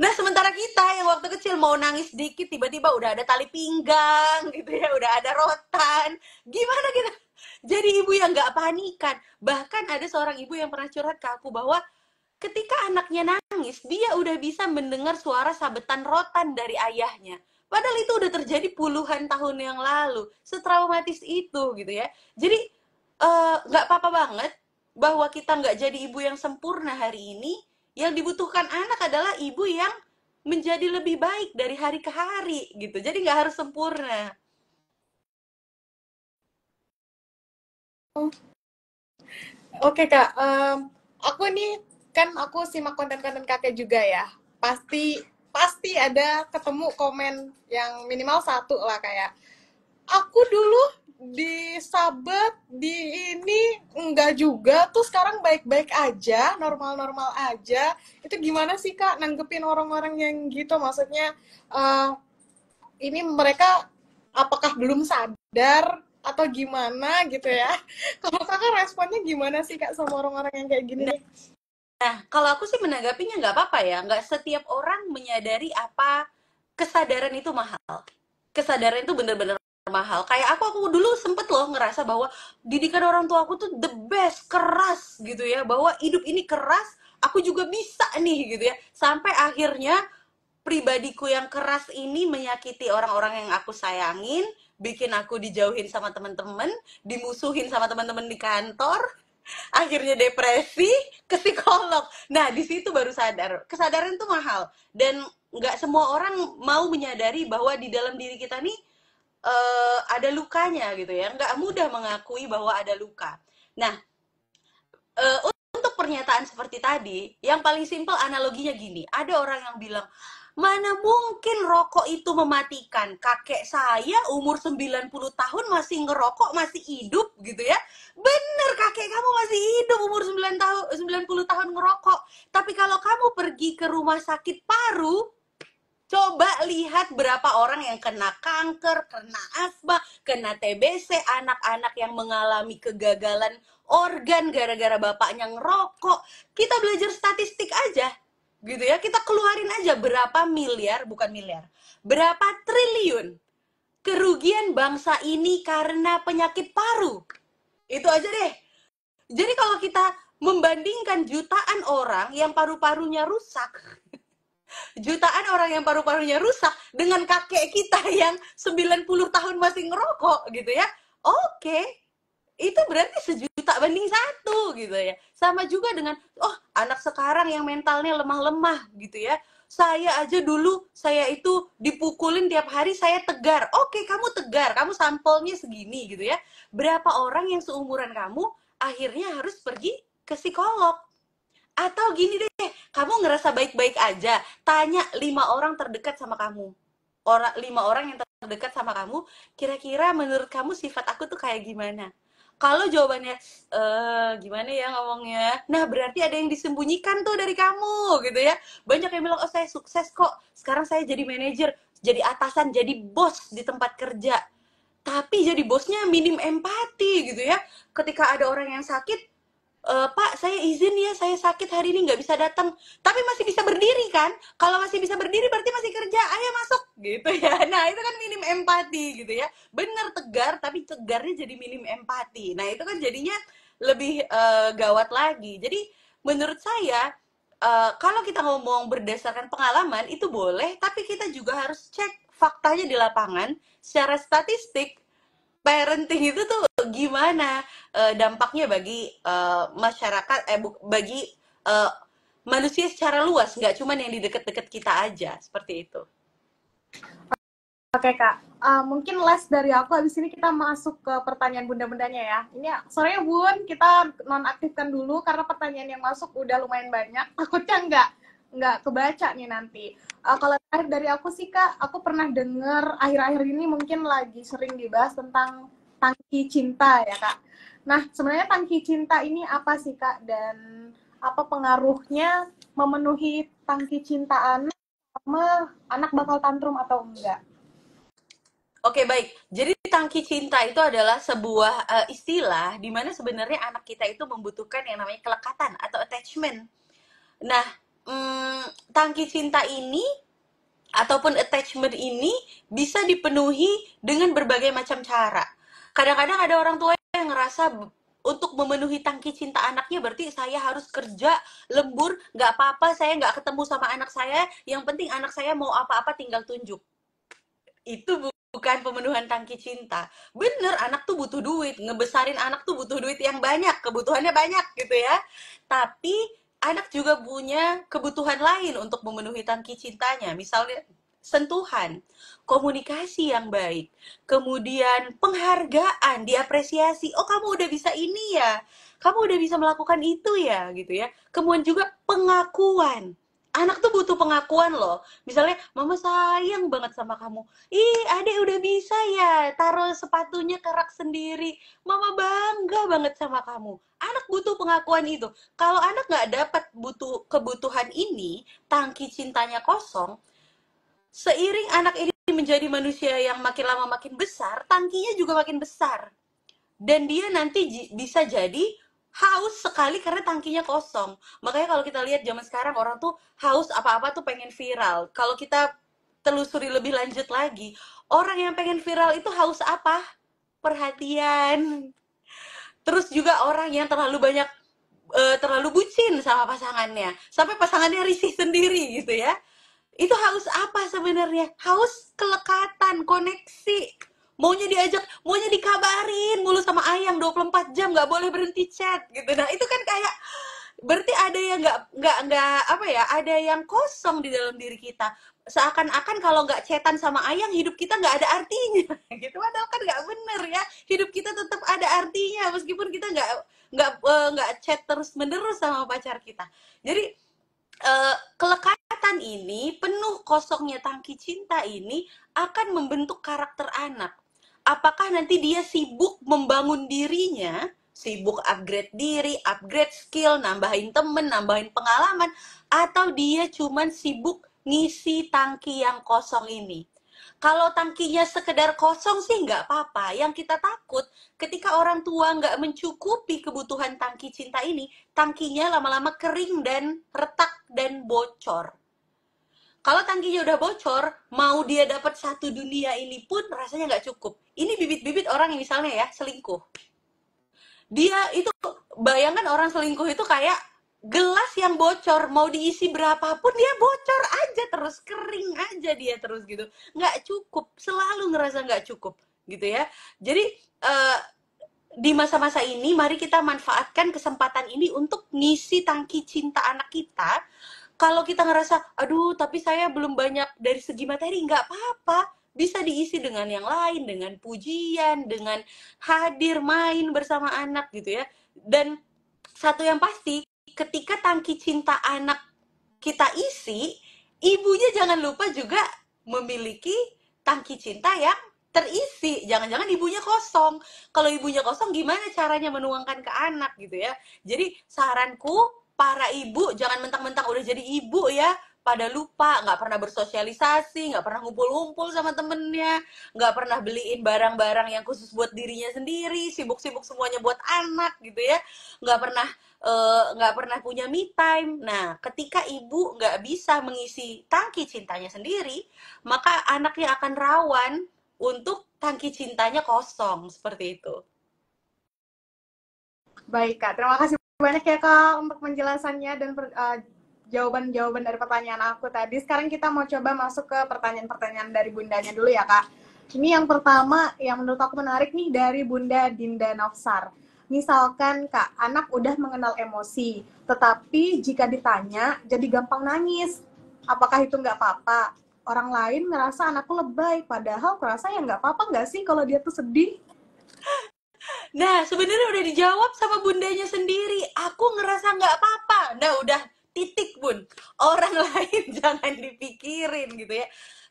Nah sementara kita yang waktu kecil mau nangis dikit tiba-tiba udah ada tali pinggang gitu ya, udah ada rotan. Gimana kita jadi ibu yang nggak panikan? Bahkan ada seorang ibu yang pernah curhat ke aku bahwa ketika anaknya nangis dia udah bisa mendengar suara sabetan rotan dari ayahnya. Padahal itu udah terjadi puluhan tahun yang lalu, setraumatis itu gitu ya. Jadi eh, nggak uh, apa-apa banget bahwa kita nggak jadi ibu yang sempurna hari ini, yang dibutuhkan anak adalah ibu yang menjadi lebih baik dari hari ke hari gitu. Jadi nggak harus sempurna. Oh. Oke okay, kak, um, aku nih kan aku simak konten-konten kakek juga ya. Pasti pasti ada ketemu komen yang minimal satu lah kayak ya. aku dulu di sabet di ini enggak juga tuh sekarang baik-baik aja normal-normal aja itu gimana sih kak nanggepin orang-orang yang gitu maksudnya uh, ini mereka apakah belum sadar atau gimana gitu ya kalau kakak responnya gimana sih kak sama orang-orang yang kayak gini nah, nah kalau aku sih menanggapinya nggak apa-apa ya nggak setiap orang menyadari apa kesadaran itu mahal kesadaran itu bener-bener mahal kayak aku aku dulu sempet loh ngerasa bahwa didikan orang tua aku tuh the best keras gitu ya bahwa hidup ini keras aku juga bisa nih gitu ya sampai akhirnya pribadiku yang keras ini menyakiti orang-orang yang aku sayangin bikin aku dijauhin sama teman-teman dimusuhin sama teman-teman di kantor akhirnya depresi ke psikolog nah di situ baru sadar kesadaran tuh mahal dan nggak semua orang mau menyadari bahwa di dalam diri kita nih uh, ada lukanya gitu ya nggak mudah mengakui bahwa ada luka nah uh, untuk pernyataan seperti tadi yang paling simpel analoginya gini ada orang yang bilang mana mungkin rokok itu mematikan kakek saya umur 90 tahun masih ngerokok masih hidup gitu ya bener kakek kamu masih hidup umur 9 tahun 90 tahun ngerokok tapi kalau kamu pergi ke rumah sakit paru Coba lihat berapa orang yang kena kanker, kena asma, kena TBC, anak-anak yang mengalami kegagalan organ gara-gara bapaknya ngerokok. Kita belajar statistik aja, gitu ya. Kita keluarin aja berapa miliar, bukan miliar, berapa triliun kerugian bangsa ini karena penyakit paru. Itu aja deh. Jadi kalau kita membandingkan jutaan orang yang paru-parunya rusak, jutaan orang yang paru-parunya rusak dengan kakek kita yang 90 tahun masih ngerokok gitu ya. Oke. Itu berarti sejuta banding satu gitu ya. Sama juga dengan oh anak sekarang yang mentalnya lemah-lemah gitu ya. Saya aja dulu saya itu dipukulin tiap hari saya tegar. Oke, kamu tegar, kamu sampelnya segini gitu ya. Berapa orang yang seumuran kamu akhirnya harus pergi ke psikolog atau gini deh, kamu ngerasa baik-baik aja, tanya lima orang terdekat sama kamu. Orang lima orang yang terdekat sama kamu, kira-kira menurut kamu sifat aku tuh kayak gimana? Kalau jawabannya e, gimana ya ngomongnya? Nah, berarti ada yang disembunyikan tuh dari kamu gitu ya. Banyak yang bilang, "Oh, saya sukses kok. Sekarang saya jadi manajer, jadi atasan, jadi bos di tempat kerja." Tapi jadi bosnya minim empati gitu ya. Ketika ada orang yang sakit, e, Pak saya izin ya saya sakit hari ini nggak bisa datang tapi masih bisa berdiri kan kalau masih bisa berdiri berarti masih kerja ayo masuk gitu ya nah itu kan minim empati gitu ya bener tegar tapi tegarnya jadi minim empati nah itu kan jadinya lebih e, gawat lagi jadi menurut saya Uh, kalau kita ngomong berdasarkan pengalaman itu boleh, tapi kita juga harus cek faktanya di lapangan secara statistik parenting itu tuh gimana uh, dampaknya bagi uh, masyarakat eh bagi uh, manusia secara luas nggak cuma yang di deket-deket kita aja seperti itu Oke kak, uh, mungkin last dari aku habis ini kita masuk ke pertanyaan bunda-bundanya ya. Ini sore ya, bun, kita nonaktifkan dulu karena pertanyaan yang masuk udah lumayan banyak. Takutnya nggak nggak kebaca nih nanti. Uh, kalau terakhir dari aku sih kak, aku pernah dengar akhir-akhir ini mungkin lagi sering dibahas tentang tangki cinta ya kak. Nah sebenarnya tangki cinta ini apa sih kak dan apa pengaruhnya memenuhi tangki cinta anak sama anak bakal tantrum atau enggak? Oke baik, jadi tangki cinta itu adalah sebuah uh, istilah di mana sebenarnya anak kita itu membutuhkan yang namanya kelekatan atau attachment. Nah, hmm, tangki cinta ini ataupun attachment ini bisa dipenuhi dengan berbagai macam cara. Kadang-kadang ada orang tua yang ngerasa untuk memenuhi tangki cinta anaknya berarti saya harus kerja lembur, nggak apa-apa, saya nggak ketemu sama anak saya. Yang penting anak saya mau apa-apa tinggal tunjuk. Itu bukan pemenuhan tangki cinta. Bener, anak tuh butuh duit. Ngebesarin anak tuh butuh duit yang banyak. Kebutuhannya banyak gitu ya. Tapi anak juga punya kebutuhan lain untuk memenuhi tangki cintanya. Misalnya sentuhan, komunikasi yang baik, kemudian penghargaan, diapresiasi. Oh, kamu udah bisa ini ya. Kamu udah bisa melakukan itu ya, gitu ya. Kemudian juga pengakuan anak tuh butuh pengakuan loh misalnya mama sayang banget sama kamu ih adek udah bisa ya taruh sepatunya ke rak sendiri mama bangga banget sama kamu anak butuh pengakuan itu kalau anak nggak dapat butuh kebutuhan ini tangki cintanya kosong seiring anak ini menjadi manusia yang makin lama makin besar tangkinya juga makin besar dan dia nanti bisa jadi haus sekali karena tangkinya kosong. Makanya kalau kita lihat zaman sekarang orang tuh haus apa-apa tuh pengen viral. Kalau kita telusuri lebih lanjut lagi, orang yang pengen viral itu haus apa? Perhatian. Terus juga orang yang terlalu banyak eh, terlalu bucin sama pasangannya, sampai pasangannya risih sendiri gitu ya. Itu haus apa sebenarnya? Haus kelekatan, koneksi maunya diajak, maunya dikabarin mulu sama ayang 24 jam nggak boleh berhenti chat gitu. Nah itu kan kayak berarti ada yang nggak nggak nggak apa ya ada yang kosong di dalam diri kita seakan-akan kalau nggak cetan sama ayang hidup kita nggak ada artinya gitu padahal kan nggak bener ya hidup kita tetap ada artinya meskipun kita nggak nggak eh, nggak uh, chat terus menerus sama pacar kita jadi uh, kelekatan ini penuh kosongnya tangki cinta ini akan membentuk karakter anak apakah nanti dia sibuk membangun dirinya, sibuk upgrade diri, upgrade skill, nambahin temen, nambahin pengalaman, atau dia cuman sibuk ngisi tangki yang kosong ini. Kalau tangkinya sekedar kosong sih nggak apa-apa. Yang kita takut ketika orang tua nggak mencukupi kebutuhan tangki cinta ini, tangkinya lama-lama kering dan retak dan bocor. Kalau tangkinya udah bocor, mau dia dapat satu dunia ini pun rasanya nggak cukup. Ini bibit-bibit orang yang misalnya ya selingkuh. Dia itu bayangkan orang selingkuh itu kayak gelas yang bocor mau diisi berapapun dia bocor aja terus kering aja dia terus gitu nggak cukup selalu ngerasa nggak cukup gitu ya jadi uh, di masa-masa ini mari kita manfaatkan kesempatan ini untuk ngisi tangki cinta anak kita kalau kita ngerasa aduh tapi saya belum banyak dari segi materi nggak apa-apa bisa diisi dengan yang lain dengan pujian dengan hadir main bersama anak gitu ya dan satu yang pasti ketika tangki cinta anak kita isi ibunya jangan lupa juga memiliki tangki cinta yang terisi jangan-jangan ibunya kosong kalau ibunya kosong gimana caranya menuangkan ke anak gitu ya jadi saranku para ibu jangan mentang-mentang udah jadi ibu ya pada lupa nggak pernah bersosialisasi nggak pernah ngumpul-ngumpul sama temennya nggak pernah beliin barang-barang yang khusus buat dirinya sendiri sibuk-sibuk semuanya buat anak gitu ya nggak pernah eh, nggak uh, pernah punya me time nah ketika ibu nggak bisa mengisi tangki cintanya sendiri maka anaknya akan rawan untuk tangki cintanya kosong seperti itu baik kak terima kasih banyak ya kak untuk penjelasannya dan per, eh, jawaban-jawaban dari pertanyaan aku tadi. Sekarang kita mau coba masuk ke pertanyaan-pertanyaan dari bundanya dulu ya kak. Ini yang pertama yang menurut aku menarik nih dari bunda Dinda Novsar. Misalkan kak, anak udah mengenal emosi, tetapi jika ditanya jadi gampang nangis. Apakah itu nggak apa-apa? Orang lain ngerasa anakku lebay, padahal kurasa ya nggak apa-apa nggak sih kalau dia tuh sedih? Nah, sebenarnya udah dijawab sama bundanya sendiri. Aku ngerasa nggak apa-apa. Nah, udah titik, Bun. Orang lain jangan dipikirin gitu ya.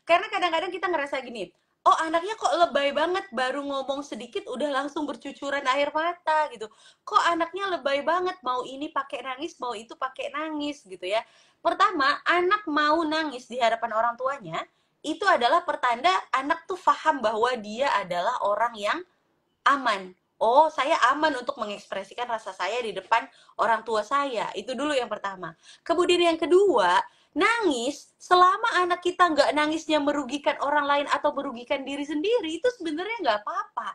Karena kadang-kadang kita ngerasa gini, oh anaknya kok lebay banget baru ngomong sedikit udah langsung bercucuran air mata gitu kok anaknya lebay banget mau ini pakai nangis mau itu pakai nangis gitu ya pertama anak mau nangis di hadapan orang tuanya itu adalah pertanda anak tuh faham bahwa dia adalah orang yang aman oh saya aman untuk mengekspresikan rasa saya di depan orang tua saya. Itu dulu yang pertama. Kemudian yang kedua, nangis selama anak kita nggak nangisnya merugikan orang lain atau merugikan diri sendiri itu sebenarnya nggak apa-apa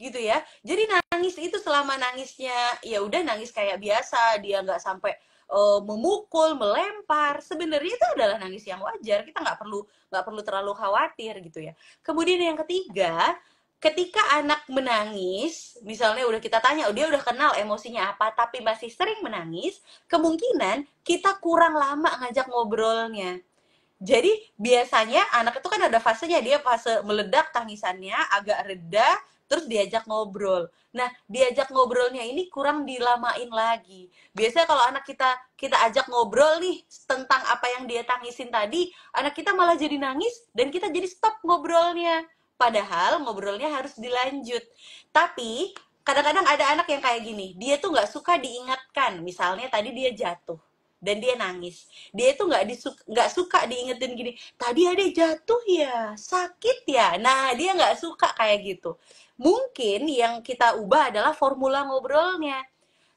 gitu ya jadi nangis itu selama nangisnya ya udah nangis kayak biasa dia nggak sampai uh, memukul melempar sebenarnya itu adalah nangis yang wajar kita nggak perlu nggak perlu terlalu khawatir gitu ya kemudian yang ketiga ketika anak menangis, misalnya udah kita tanya, oh, dia udah kenal emosinya apa, tapi masih sering menangis, kemungkinan kita kurang lama ngajak ngobrolnya. Jadi biasanya anak itu kan ada fasenya, dia fase meledak tangisannya, agak reda, terus diajak ngobrol. Nah, diajak ngobrolnya ini kurang dilamain lagi. Biasanya kalau anak kita kita ajak ngobrol nih tentang apa yang dia tangisin tadi, anak kita malah jadi nangis dan kita jadi stop ngobrolnya padahal ngobrolnya harus dilanjut. Tapi kadang-kadang ada anak yang kayak gini, dia tuh nggak suka diingatkan. Misalnya tadi dia jatuh dan dia nangis. Dia tuh nggak disuka, suka diingetin gini. Tadi ada jatuh ya, sakit ya. Nah dia nggak suka kayak gitu. Mungkin yang kita ubah adalah formula ngobrolnya.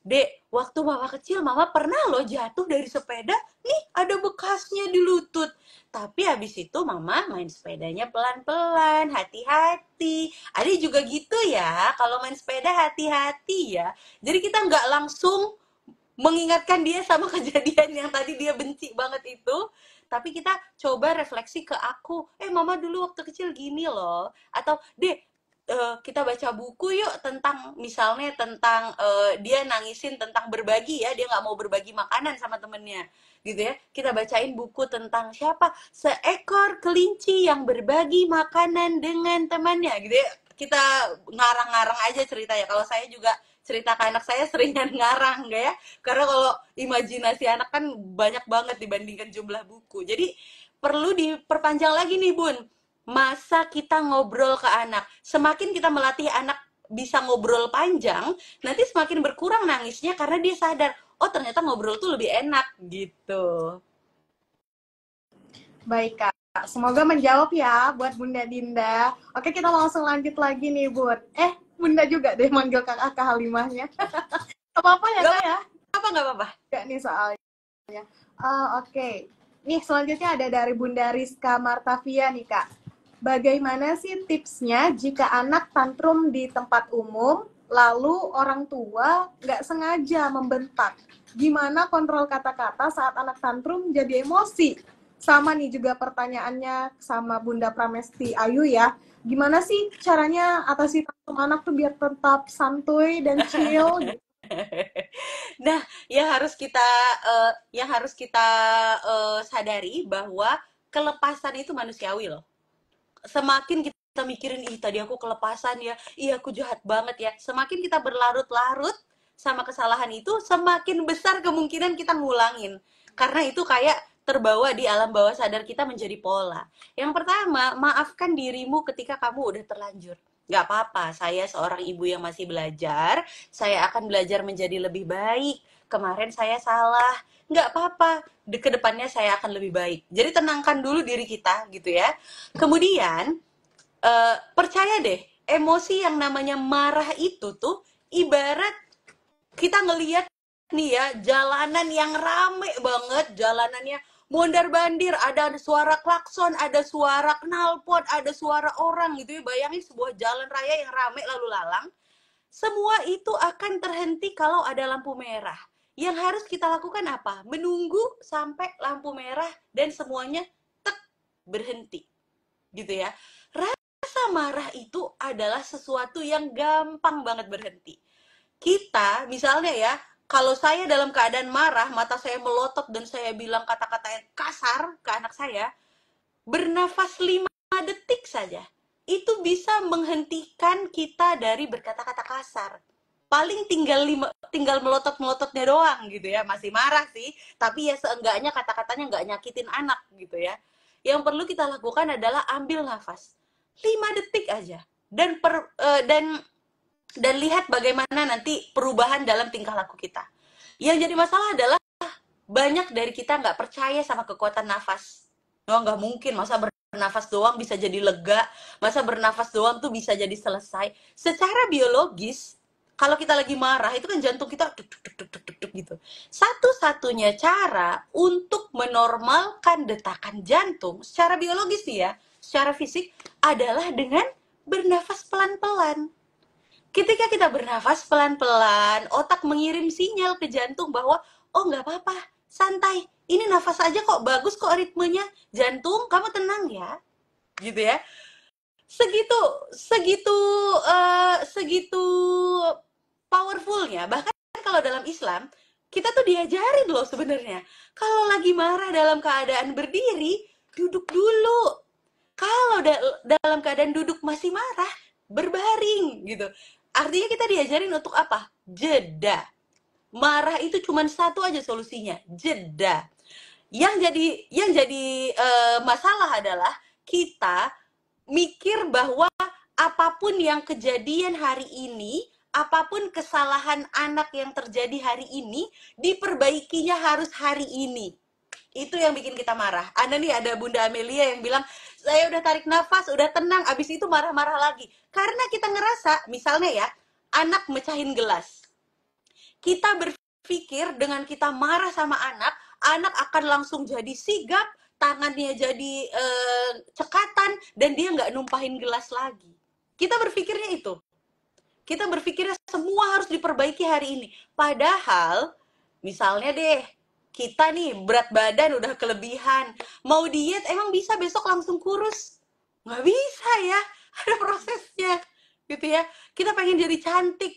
Dek, waktu mama kecil mama pernah loh jatuh dari sepeda, nih ada bekasnya di lutut. Tapi habis itu mama main sepedanya pelan-pelan, hati-hati. Ada juga gitu ya, kalau main sepeda hati-hati ya. Jadi kita nggak langsung mengingatkan dia sama kejadian yang tadi dia benci banget itu. Tapi kita coba refleksi ke aku, eh mama dulu waktu kecil gini loh. Atau, deh uh, kita baca buku yuk tentang misalnya tentang uh, dia nangisin tentang berbagi ya dia nggak mau berbagi makanan sama temennya gitu ya kita bacain buku tentang siapa seekor kelinci yang berbagi makanan dengan temannya gitu ya kita ngarang-ngarang aja cerita ya kalau saya juga cerita ke anak saya seringan ngarang gak ya karena kalau imajinasi anak kan banyak banget dibandingkan jumlah buku jadi perlu diperpanjang lagi nih bun masa kita ngobrol ke anak. Semakin kita melatih anak bisa ngobrol panjang, nanti semakin berkurang nangisnya karena dia sadar, oh ternyata ngobrol tuh lebih enak gitu. Baik Kak, semoga menjawab ya buat Bunda Dinda. Oke kita langsung lanjut lagi nih buat Eh Bunda juga deh manggil kakak Kak Halimahnya. apa-apa ya Kak ya? Apa nggak apa-apa? Gak nih soalnya. Uh, Oke, okay. nih selanjutnya ada dari Bunda Rizka Martavia nih Kak bagaimana sih tipsnya jika anak tantrum di tempat umum, lalu orang tua nggak sengaja membentak? Gimana kontrol kata-kata saat anak tantrum jadi emosi? Sama nih juga pertanyaannya sama Bunda Pramesti Ayu ya. Gimana sih caranya atasi tantrum anak tuh biar tetap santuy dan chill? nah, ya harus kita uh, eh, yang harus kita uh, sadari bahwa kelepasan itu manusiawi loh semakin kita mikirin ih tadi aku kelepasan ya iya aku jahat banget ya semakin kita berlarut-larut sama kesalahan itu semakin besar kemungkinan kita ngulangin karena itu kayak terbawa di alam bawah sadar kita menjadi pola yang pertama maafkan dirimu ketika kamu udah terlanjur Gak apa-apa saya seorang ibu yang masih belajar saya akan belajar menjadi lebih baik kemarin saya salah nggak apa-apa di kedepannya saya akan lebih baik jadi tenangkan dulu diri kita gitu ya kemudian uh, percaya deh emosi yang namanya marah itu tuh ibarat kita ngelihat nih ya jalanan yang rame banget jalanannya mondar bandir ada suara klakson ada suara knalpot ada suara orang gitu ya bayangin sebuah jalan raya yang rame lalu lalang semua itu akan terhenti kalau ada lampu merah yang harus kita lakukan apa? Menunggu sampai lampu merah dan semuanya tek berhenti. Gitu ya. Rasa marah itu adalah sesuatu yang gampang banget berhenti. Kita misalnya ya, kalau saya dalam keadaan marah, mata saya melotot dan saya bilang kata-kata yang kasar ke anak saya, bernafas 5 detik saja, itu bisa menghentikan kita dari berkata-kata kasar paling tinggal lima, tinggal melotot melototnya doang gitu ya masih marah sih tapi ya seenggaknya kata-katanya nggak nyakitin anak gitu ya yang perlu kita lakukan adalah ambil nafas lima detik aja dan per, uh, dan dan lihat bagaimana nanti perubahan dalam tingkah laku kita yang jadi masalah adalah banyak dari kita nggak percaya sama kekuatan nafas oh nggak mungkin masa bernafas doang bisa jadi lega, masa bernafas doang tuh bisa jadi selesai. Secara biologis, kalau kita lagi marah itu kan jantung kita duk, duk, duk, duk, duk, duk, gitu. Satu-satunya cara untuk menormalkan detakan jantung secara biologis ya, secara fisik adalah dengan bernafas pelan-pelan. Ketika kita bernafas pelan-pelan, otak mengirim sinyal ke jantung bahwa oh nggak apa-apa, santai. Ini nafas aja kok bagus kok ritmenya. Jantung, kamu tenang ya. Gitu ya segitu segitu uh, segitu powerfulnya bahkan kalau dalam Islam kita tuh diajarin loh sebenarnya kalau lagi marah dalam keadaan berdiri duduk dulu kalau da dalam keadaan duduk masih marah berbaring gitu artinya kita diajarin untuk apa jeda marah itu cuma satu aja solusinya jeda yang jadi yang jadi uh, masalah adalah kita mikir bahwa apapun yang kejadian hari ini, apapun kesalahan anak yang terjadi hari ini, diperbaikinya harus hari ini. Itu yang bikin kita marah. Anda nih ada Bunda Amelia yang bilang, saya udah tarik nafas, udah tenang, abis itu marah-marah lagi. Karena kita ngerasa, misalnya ya, anak mecahin gelas. Kita berpikir dengan kita marah sama anak, anak akan langsung jadi sigap, tangannya jadi uh, cekatan dan dia nggak numpahin gelas lagi kita berpikirnya itu kita berpikirnya semua harus diperbaiki hari ini padahal misalnya deh kita nih berat badan udah kelebihan mau diet emang bisa besok langsung kurus nggak bisa ya ada prosesnya gitu ya kita pengen jadi cantik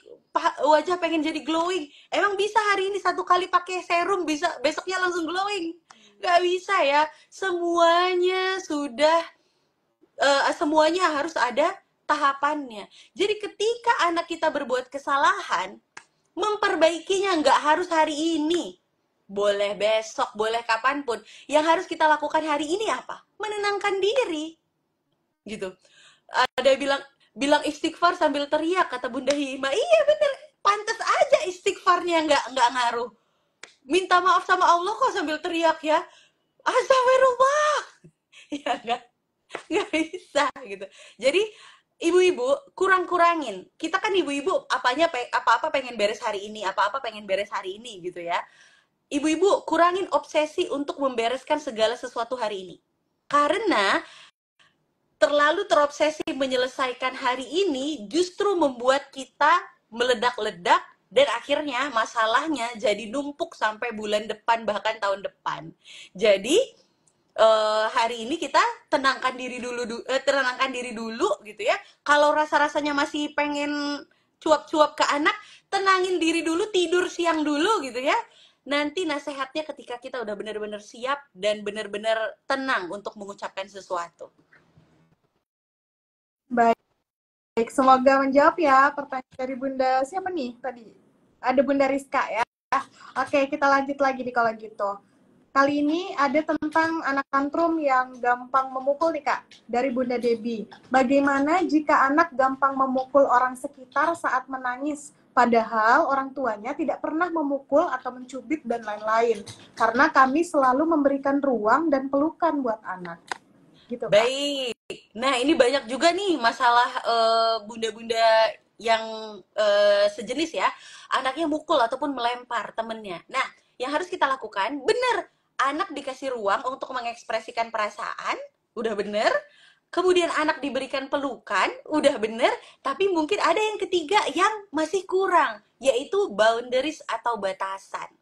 wajah pengen jadi glowing emang bisa hari ini satu kali pakai serum bisa besoknya langsung glowing nggak bisa ya semuanya sudah uh, semuanya harus ada tahapannya jadi ketika anak kita berbuat kesalahan memperbaikinya nggak harus hari ini boleh besok, boleh kapanpun. Yang harus kita lakukan hari ini apa? Menenangkan diri. Gitu. Ada bilang bilang istighfar sambil teriak kata Bunda Hima. Iya bener, pantas aja istighfarnya nggak nggak ngaruh minta maaf sama Allah kok sambil teriak ya astagfirullah ya enggak nggak bisa gitu jadi ibu-ibu kurang-kurangin kita kan ibu-ibu apanya apa-apa pengen beres hari ini apa-apa pengen beres hari ini gitu ya ibu-ibu kurangin obsesi untuk membereskan segala sesuatu hari ini karena terlalu terobsesi menyelesaikan hari ini justru membuat kita meledak-ledak dan akhirnya masalahnya jadi numpuk sampai bulan depan bahkan tahun depan. Jadi uh, hari ini kita tenangkan diri dulu du uh, tenangkan diri dulu gitu ya. Kalau rasa-rasanya masih pengen cuap-cuap ke anak, tenangin diri dulu, tidur siang dulu gitu ya. Nanti nasehatnya ketika kita udah benar-benar siap dan benar-benar tenang untuk mengucapkan sesuatu. Baik. Baik, semoga menjawab ya pertanyaan dari Bunda siapa nih tadi? ada Bunda Rizka ya. Oke, kita lanjut lagi di kalau gitu. Kali ini ada tentang anak tantrum yang gampang memukul nih Kak, dari Bunda Debi. Bagaimana jika anak gampang memukul orang sekitar saat menangis? Padahal orang tuanya tidak pernah memukul atau mencubit dan lain-lain. Karena kami selalu memberikan ruang dan pelukan buat anak. Gitu, Baik. Nah, ini banyak juga nih masalah eh, bunda-bunda uh, yang e, sejenis ya anaknya mukul ataupun melempar temennya nah yang harus kita lakukan bener anak dikasih ruang untuk mengekspresikan perasaan udah bener kemudian anak diberikan pelukan udah bener tapi mungkin ada yang ketiga yang masih kurang yaitu boundaries atau batasan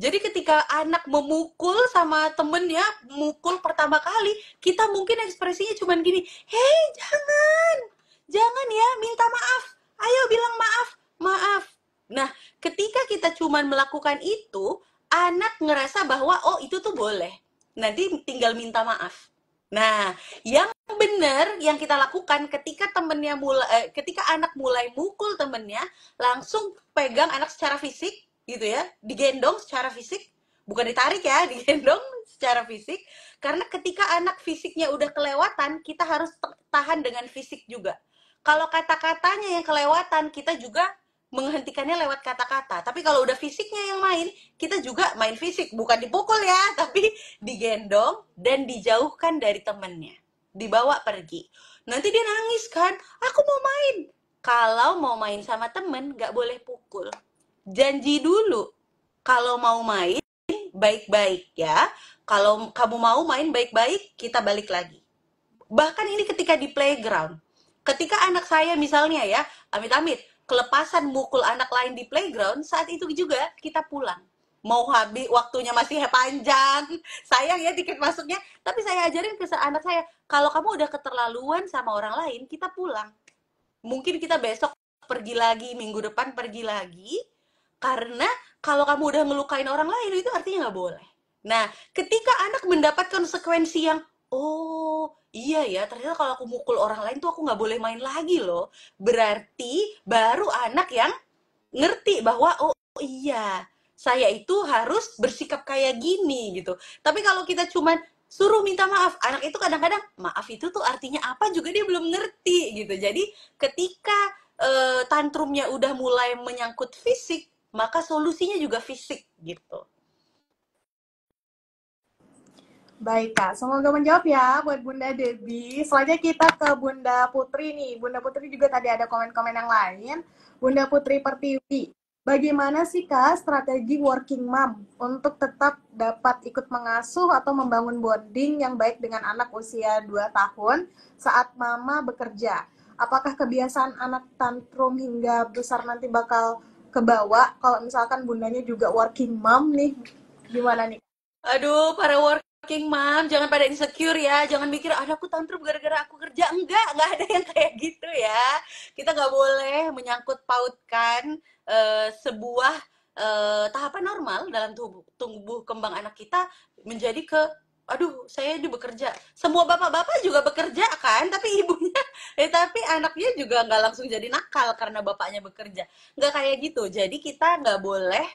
jadi ketika anak memukul sama temennya, mukul pertama kali, kita mungkin ekspresinya cuman gini, hei jangan, jangan ya minta maaf ayo bilang maaf maaf nah ketika kita cuman melakukan itu anak ngerasa bahwa oh itu tuh boleh nanti tinggal minta maaf Nah, yang benar yang kita lakukan ketika temennya mulai, eh, ketika anak mulai mukul temennya, langsung pegang anak secara fisik, gitu ya, digendong secara fisik, bukan ditarik ya, digendong secara fisik. Karena ketika anak fisiknya udah kelewatan, kita harus tahan dengan fisik juga kalau kata-katanya yang kelewatan kita juga menghentikannya lewat kata-kata tapi kalau udah fisiknya yang main kita juga main fisik bukan dipukul ya tapi digendong dan dijauhkan dari temennya dibawa pergi nanti dia nangis kan aku mau main kalau mau main sama temen gak boleh pukul janji dulu kalau mau main baik-baik ya. Kalau kamu mau main baik-baik, kita balik lagi. Bahkan ini ketika di playground ketika anak saya misalnya ya amit-amit kelepasan mukul anak lain di playground saat itu juga kita pulang mau habis waktunya masih panjang sayang ya tiket masuknya tapi saya ajarin ke anak saya kalau kamu udah keterlaluan sama orang lain kita pulang mungkin kita besok pergi lagi minggu depan pergi lagi karena kalau kamu udah ngelukain orang lain itu artinya nggak boleh nah ketika anak mendapat konsekuensi yang oh iya ya ternyata kalau aku mukul orang lain tuh aku nggak boleh main lagi loh berarti baru anak yang ngerti bahwa oh, oh iya saya itu harus bersikap kayak gini gitu tapi kalau kita cuman suruh minta maaf anak itu kadang-kadang maaf itu tuh artinya apa juga dia belum ngerti gitu jadi ketika uh, tantrumnya udah mulai menyangkut fisik maka solusinya juga fisik gitu Baik Kak, semoga menjawab ya buat Bunda Debi. Selanjutnya kita ke Bunda Putri nih. Bunda Putri juga tadi ada komen-komen yang lain. Bunda Putri Pertiwi, bagaimana sih Kak strategi working mom untuk tetap dapat ikut mengasuh atau membangun bonding yang baik dengan anak usia 2 tahun saat mama bekerja? Apakah kebiasaan anak tantrum hingga besar nanti bakal kebawa kalau misalkan bundanya juga working mom nih? Gimana nih? Aduh, para working working mom, jangan pada insecure ya, jangan mikir ada aku tantrum gara-gara aku kerja. Enggak, enggak ada yang kayak gitu ya. Kita nggak boleh menyangkut pautkan uh, sebuah uh, tahapan normal dalam tubuh, tumbuh kembang anak kita menjadi ke aduh saya ini bekerja semua bapak-bapak juga bekerja kan tapi ibunya eh, tapi anaknya juga nggak langsung jadi nakal karena bapaknya bekerja nggak kayak gitu jadi kita nggak boleh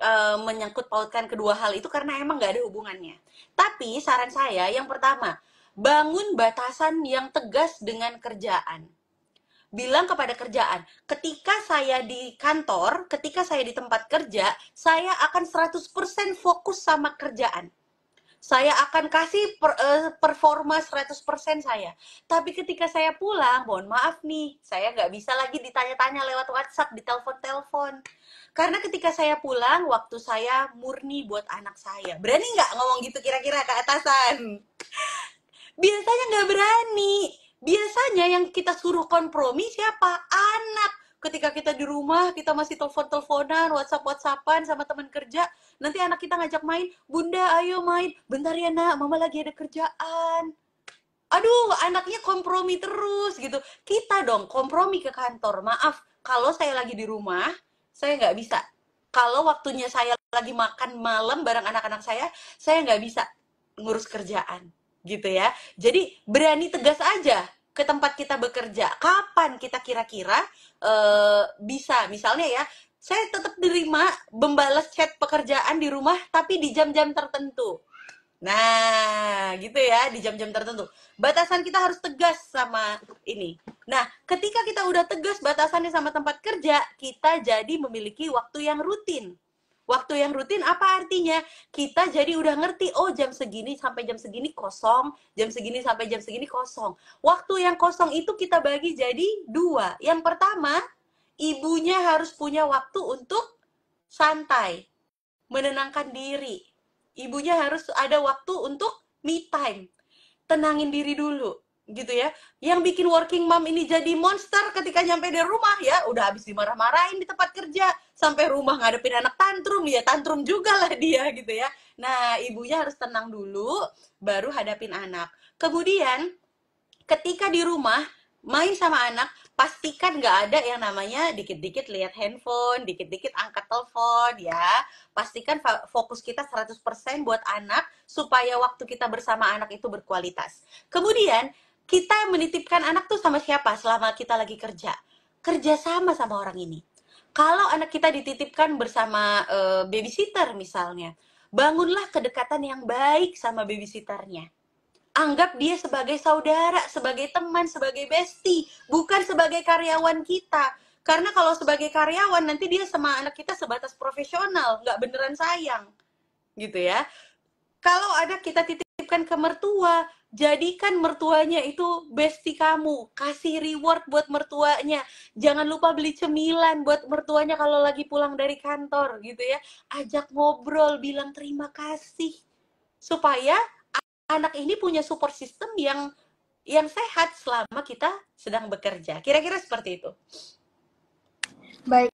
Eh, menyangkut pautkan kedua hal itu karena emang nggak ada hubungannya. Tapi saran saya yang pertama, bangun batasan yang tegas dengan kerjaan. Bilang kepada kerjaan, ketika saya di kantor, ketika saya di tempat kerja, saya akan 100% fokus sama kerjaan saya akan kasih per, uh, performa 100% saya. Tapi ketika saya pulang, mohon maaf nih, saya nggak bisa lagi ditanya-tanya lewat WhatsApp, ditelepon-telepon karena ketika saya pulang waktu saya murni buat anak saya berani nggak ngomong gitu kira-kira ke atasan biasanya nggak berani biasanya yang kita suruh kompromi siapa anak ketika kita di rumah kita masih telepon teleponan whatsapp whatsappan sama teman kerja nanti anak kita ngajak main bunda ayo main bentar ya nak mama lagi ada kerjaan aduh anaknya kompromi terus gitu kita dong kompromi ke kantor maaf kalau saya lagi di rumah saya nggak bisa. Kalau waktunya saya lagi makan malam bareng anak-anak saya, saya nggak bisa ngurus kerjaan gitu ya. Jadi berani tegas aja ke tempat kita bekerja. Kapan kita kira-kira uh, bisa? Misalnya ya, saya tetap terima membalas chat pekerjaan di rumah tapi di jam-jam tertentu Nah, gitu ya di jam-jam tertentu. Batasan kita harus tegas sama ini. Nah, ketika kita udah tegas batasannya sama tempat kerja, kita jadi memiliki waktu yang rutin. Waktu yang rutin apa artinya? Kita jadi udah ngerti, oh jam segini sampai jam segini kosong, jam segini sampai jam segini kosong. Waktu yang kosong itu kita bagi jadi dua. Yang pertama, ibunya harus punya waktu untuk santai, menenangkan diri, ibunya harus ada waktu untuk me time tenangin diri dulu gitu ya yang bikin working mom ini jadi monster ketika nyampe di rumah ya udah habis dimarah-marahin di tempat kerja sampai rumah ngadepin anak tantrum ya tantrum juga lah dia gitu ya nah ibunya harus tenang dulu baru hadapin anak kemudian ketika di rumah main sama anak pastikan nggak ada yang namanya dikit-dikit lihat handphone, dikit-dikit angkat telepon ya. Pastikan fokus kita 100% buat anak supaya waktu kita bersama anak itu berkualitas. Kemudian kita menitipkan anak tuh sama siapa selama kita lagi kerja? Kerja sama sama orang ini. Kalau anak kita dititipkan bersama uh, babysitter misalnya, bangunlah kedekatan yang baik sama babysitternya anggap dia sebagai saudara, sebagai teman, sebagai bestie, bukan sebagai karyawan kita. Karena kalau sebagai karyawan nanti dia sama anak kita sebatas profesional, nggak beneran sayang, gitu ya. Kalau ada kita titipkan ke mertua, jadikan mertuanya itu bestie kamu, kasih reward buat mertuanya. Jangan lupa beli cemilan buat mertuanya kalau lagi pulang dari kantor, gitu ya. Ajak ngobrol, bilang terima kasih supaya anak ini punya support system yang yang sehat selama kita sedang bekerja. Kira-kira seperti itu. Baik,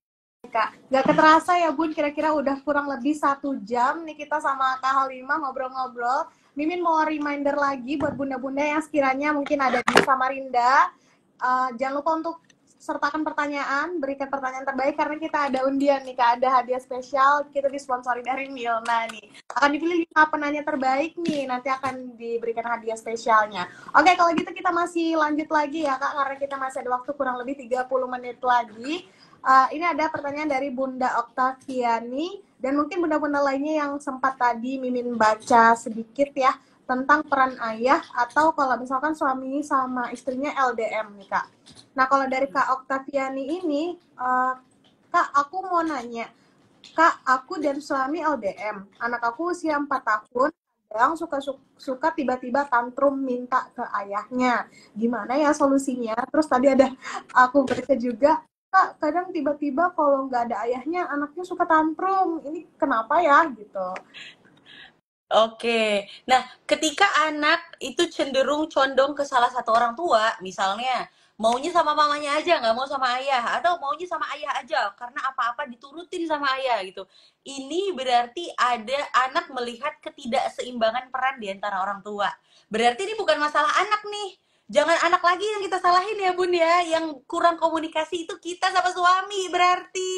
Kak. Gak keterasa ya, Bun. Kira-kira udah kurang lebih satu jam nih kita sama Kak Halima ngobrol-ngobrol. Mimin mau reminder lagi buat bunda-bunda yang sekiranya mungkin ada di Samarinda. Uh, jangan lupa untuk sertakan pertanyaan, berikan pertanyaan terbaik karena kita ada undian nih, Kak. Ada hadiah spesial, kita disponsori dari Milna nih. Akan dipilih lima penanya terbaik nih, nanti akan diberikan hadiah spesialnya. Oke, kalau gitu kita masih lanjut lagi ya, Kak, karena kita masih ada waktu kurang lebih 30 menit lagi. Uh, ini ada pertanyaan dari Bunda Oktaviani dan mungkin bunda-bunda lainnya yang sempat tadi Mimin baca sedikit ya tentang peran ayah atau kalau misalkan suami sama istrinya LDM nih kak. Nah kalau dari kak Oktaviani ini, uh, kak aku mau nanya, kak aku dan suami LDM, anak aku usia 4 tahun, kadang suka suka tiba-tiba tantrum minta ke ayahnya. Gimana ya solusinya? Terus tadi ada aku baca juga kak kadang tiba-tiba kalau nggak ada ayahnya anaknya suka tantrum ini kenapa ya gitu Oke. Nah, ketika anak itu cenderung condong ke salah satu orang tua, misalnya maunya sama mamanya aja, nggak mau sama ayah, atau maunya sama ayah aja karena apa-apa diturutin sama ayah gitu. Ini berarti ada anak melihat ketidakseimbangan peran di antara orang tua. Berarti ini bukan masalah anak nih, jangan anak lagi yang kita salahin ya bun ya yang kurang komunikasi itu kita sama suami berarti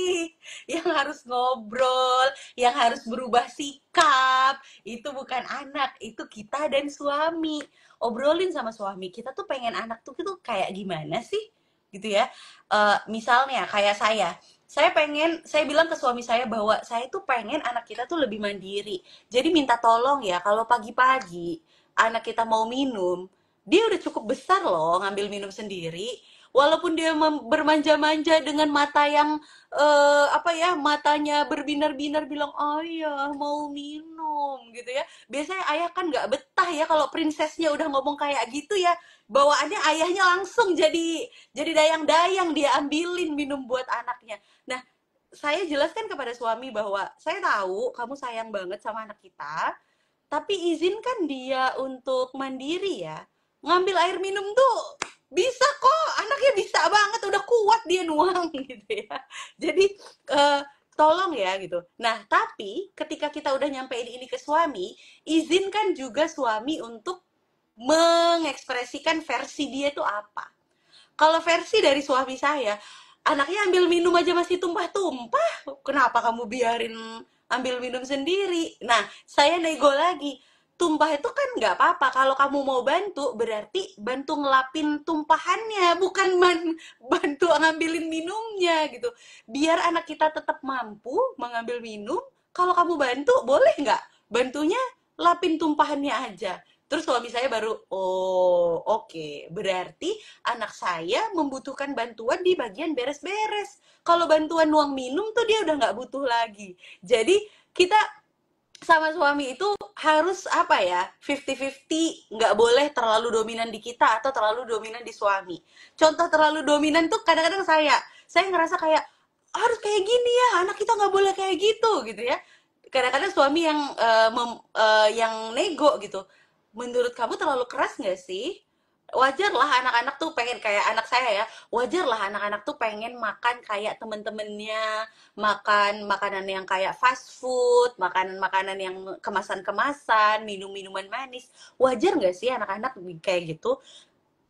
yang harus ngobrol yang harus berubah sikap itu bukan anak itu kita dan suami obrolin sama suami kita tuh pengen anak tuh itu kayak gimana sih gitu ya uh, misalnya kayak saya saya pengen saya bilang ke suami saya bahwa saya tuh pengen anak kita tuh lebih mandiri jadi minta tolong ya kalau pagi-pagi anak kita mau minum dia udah cukup besar loh ngambil minum sendiri walaupun dia bermanja-manja dengan mata yang uh, apa ya matanya berbinar-binar bilang ayah mau minum gitu ya biasanya ayah kan nggak betah ya kalau prinsesnya udah ngomong kayak gitu ya bawaannya ayahnya langsung jadi jadi dayang-dayang dia ambilin minum buat anaknya nah saya jelaskan kepada suami bahwa saya tahu kamu sayang banget sama anak kita tapi izinkan dia untuk mandiri ya ngambil air minum tuh bisa kok anaknya bisa banget udah kuat dia nuang gitu ya jadi uh, tolong ya gitu nah tapi ketika kita udah nyampein ini ke suami izinkan juga suami untuk mengekspresikan versi dia itu apa kalau versi dari suami saya anaknya ambil minum aja masih tumpah-tumpah kenapa kamu biarin ambil minum sendiri nah saya nego lagi tumpah itu kan nggak apa-apa. Kalau kamu mau bantu, berarti bantu ngelapin tumpahannya, bukan man, bantu ngambilin minumnya gitu. Biar anak kita tetap mampu mengambil minum, kalau kamu bantu, boleh nggak? Bantunya lapin tumpahannya aja. Terus suami saya baru, oh oke, okay. berarti anak saya membutuhkan bantuan di bagian beres-beres. Kalau bantuan uang minum tuh dia udah nggak butuh lagi. Jadi kita sama suami itu harus apa ya 50-50 nggak boleh terlalu dominan di kita atau terlalu dominan di suami contoh terlalu dominan tuh kadang-kadang saya saya ngerasa kayak harus kayak gini ya anak kita nggak boleh kayak gitu gitu ya kadang-kadang suami yang uh, mem, uh, yang nego gitu menurut kamu terlalu keras nggak sih wajar lah anak-anak tuh pengen kayak anak saya ya wajar lah anak-anak tuh pengen makan kayak temen-temennya makan makanan yang kayak fast food makanan makanan yang kemasan-kemasan minum minuman manis wajar nggak sih anak-anak kayak gitu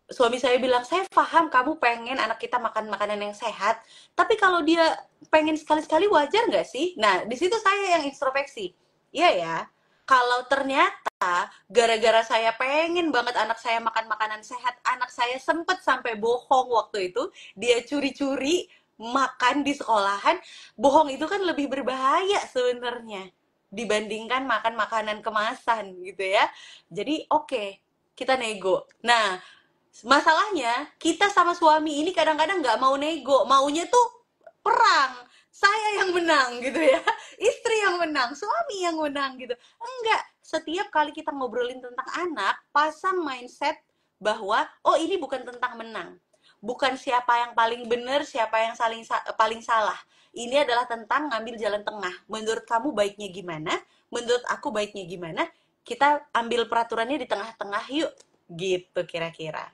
suami saya bilang saya paham kamu pengen anak kita makan makanan yang sehat tapi kalau dia pengen sekali-sekali wajar nggak sih nah di situ saya yang introspeksi iya ya kalau ternyata gara-gara saya pengen banget anak saya makan makanan sehat, anak saya sempet sampai bohong waktu itu, dia curi-curi makan di sekolahan, bohong itu kan lebih berbahaya sebenarnya dibandingkan makan makanan kemasan gitu ya. Jadi oke, okay, kita nego. Nah, masalahnya kita sama suami ini kadang-kadang nggak -kadang mau nego, maunya tuh perang saya yang menang gitu ya istri yang menang suami yang menang gitu enggak setiap kali kita ngobrolin tentang anak pasang mindset bahwa oh ini bukan tentang menang bukan siapa yang paling benar siapa yang saling paling salah ini adalah tentang ngambil jalan tengah menurut kamu baiknya gimana menurut aku baiknya gimana kita ambil peraturannya di tengah-tengah yuk gitu kira-kira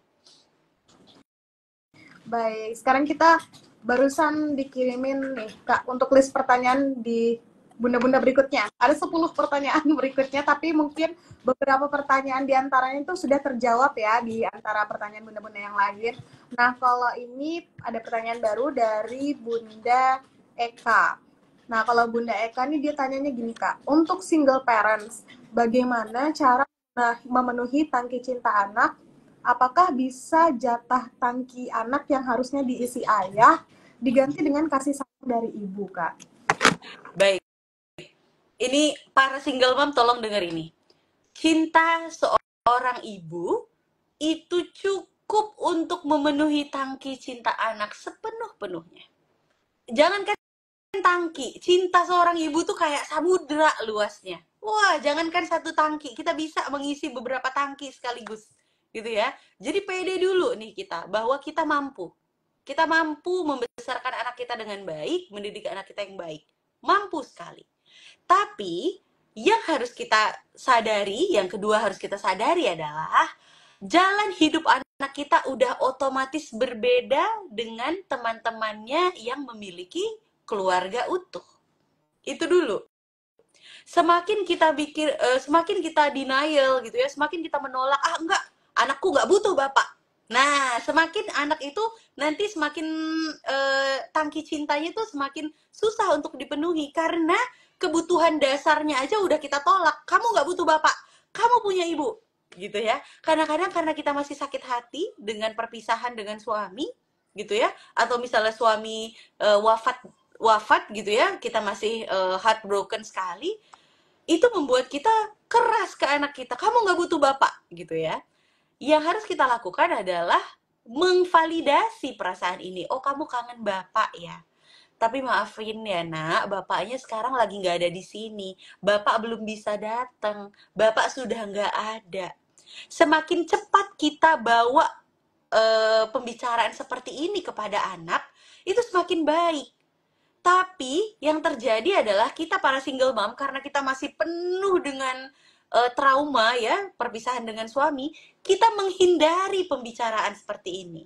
baik sekarang kita barusan dikirimin nih Kak untuk list pertanyaan di bunda-bunda berikutnya. Ada 10 pertanyaan berikutnya tapi mungkin beberapa pertanyaan diantaranya itu sudah terjawab ya di antara pertanyaan bunda-bunda yang lain. Nah, kalau ini ada pertanyaan baru dari Bunda Eka. Nah, kalau Bunda Eka ini dia tanyanya gini, Kak. Untuk single parents, bagaimana cara memenuhi tangki cinta anak apakah bisa jatah tangki anak yang harusnya diisi ayah diganti dengan kasih sayang dari ibu, Kak. Baik. Ini para single mom tolong dengar ini. Cinta seorang ibu itu cukup untuk memenuhi tangki cinta anak sepenuh-penuhnya. Jangankan tangki, cinta seorang ibu tuh kayak samudra luasnya. Wah, jangankan satu tangki, kita bisa mengisi beberapa tangki sekaligus gitu ya. Jadi pede dulu nih kita bahwa kita mampu kita mampu membesarkan anak kita dengan baik, mendidik anak kita yang baik. Mampu sekali. Tapi yang harus kita sadari, yang kedua harus kita sadari adalah jalan hidup anak kita udah otomatis berbeda dengan teman-temannya yang memiliki keluarga utuh. Itu dulu. Semakin kita pikir, eh, semakin kita denial gitu ya, semakin kita menolak, ah enggak, anakku enggak butuh bapak Nah, semakin anak itu nanti semakin eh, tangki cintanya itu semakin susah untuk dipenuhi karena kebutuhan dasarnya aja udah kita tolak. Kamu nggak butuh bapak, kamu punya ibu, gitu ya. Kadang-kadang karena kita masih sakit hati dengan perpisahan dengan suami, gitu ya, atau misalnya suami eh, wafat wafat gitu ya, kita masih eh, heartbroken sekali. Itu membuat kita keras ke anak kita. Kamu nggak butuh bapak, gitu ya yang harus kita lakukan adalah mengvalidasi perasaan ini. Oh, kamu kangen bapak ya. Tapi maafin ya nak, bapaknya sekarang lagi nggak ada di sini. Bapak belum bisa datang. Bapak sudah nggak ada. Semakin cepat kita bawa uh, pembicaraan seperti ini kepada anak, itu semakin baik. Tapi yang terjadi adalah kita para single mom karena kita masih penuh dengan uh, trauma ya perpisahan dengan suami, kita menghindari pembicaraan seperti ini.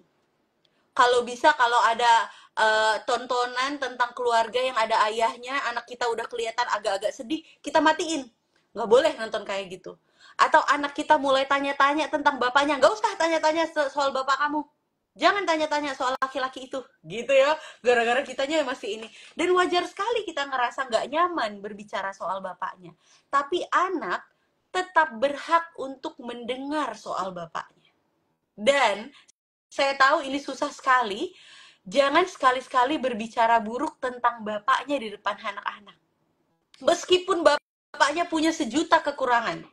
Kalau bisa kalau ada uh, tontonan tentang keluarga yang ada ayahnya, anak kita udah kelihatan agak-agak sedih, kita matiin. Nggak boleh nonton kayak gitu. Atau anak kita mulai tanya-tanya tentang bapaknya, nggak usah tanya-tanya soal bapak kamu. Jangan tanya-tanya soal laki-laki itu, gitu ya. Gara-gara kitanya masih ini. Dan wajar sekali kita ngerasa nggak nyaman berbicara soal bapaknya. Tapi anak tetap berhak untuk mendengar soal bapaknya. Dan saya tahu ini susah sekali. Jangan sekali-sekali berbicara buruk tentang bapaknya di depan anak-anak. Meskipun bapaknya punya sejuta kekurangan.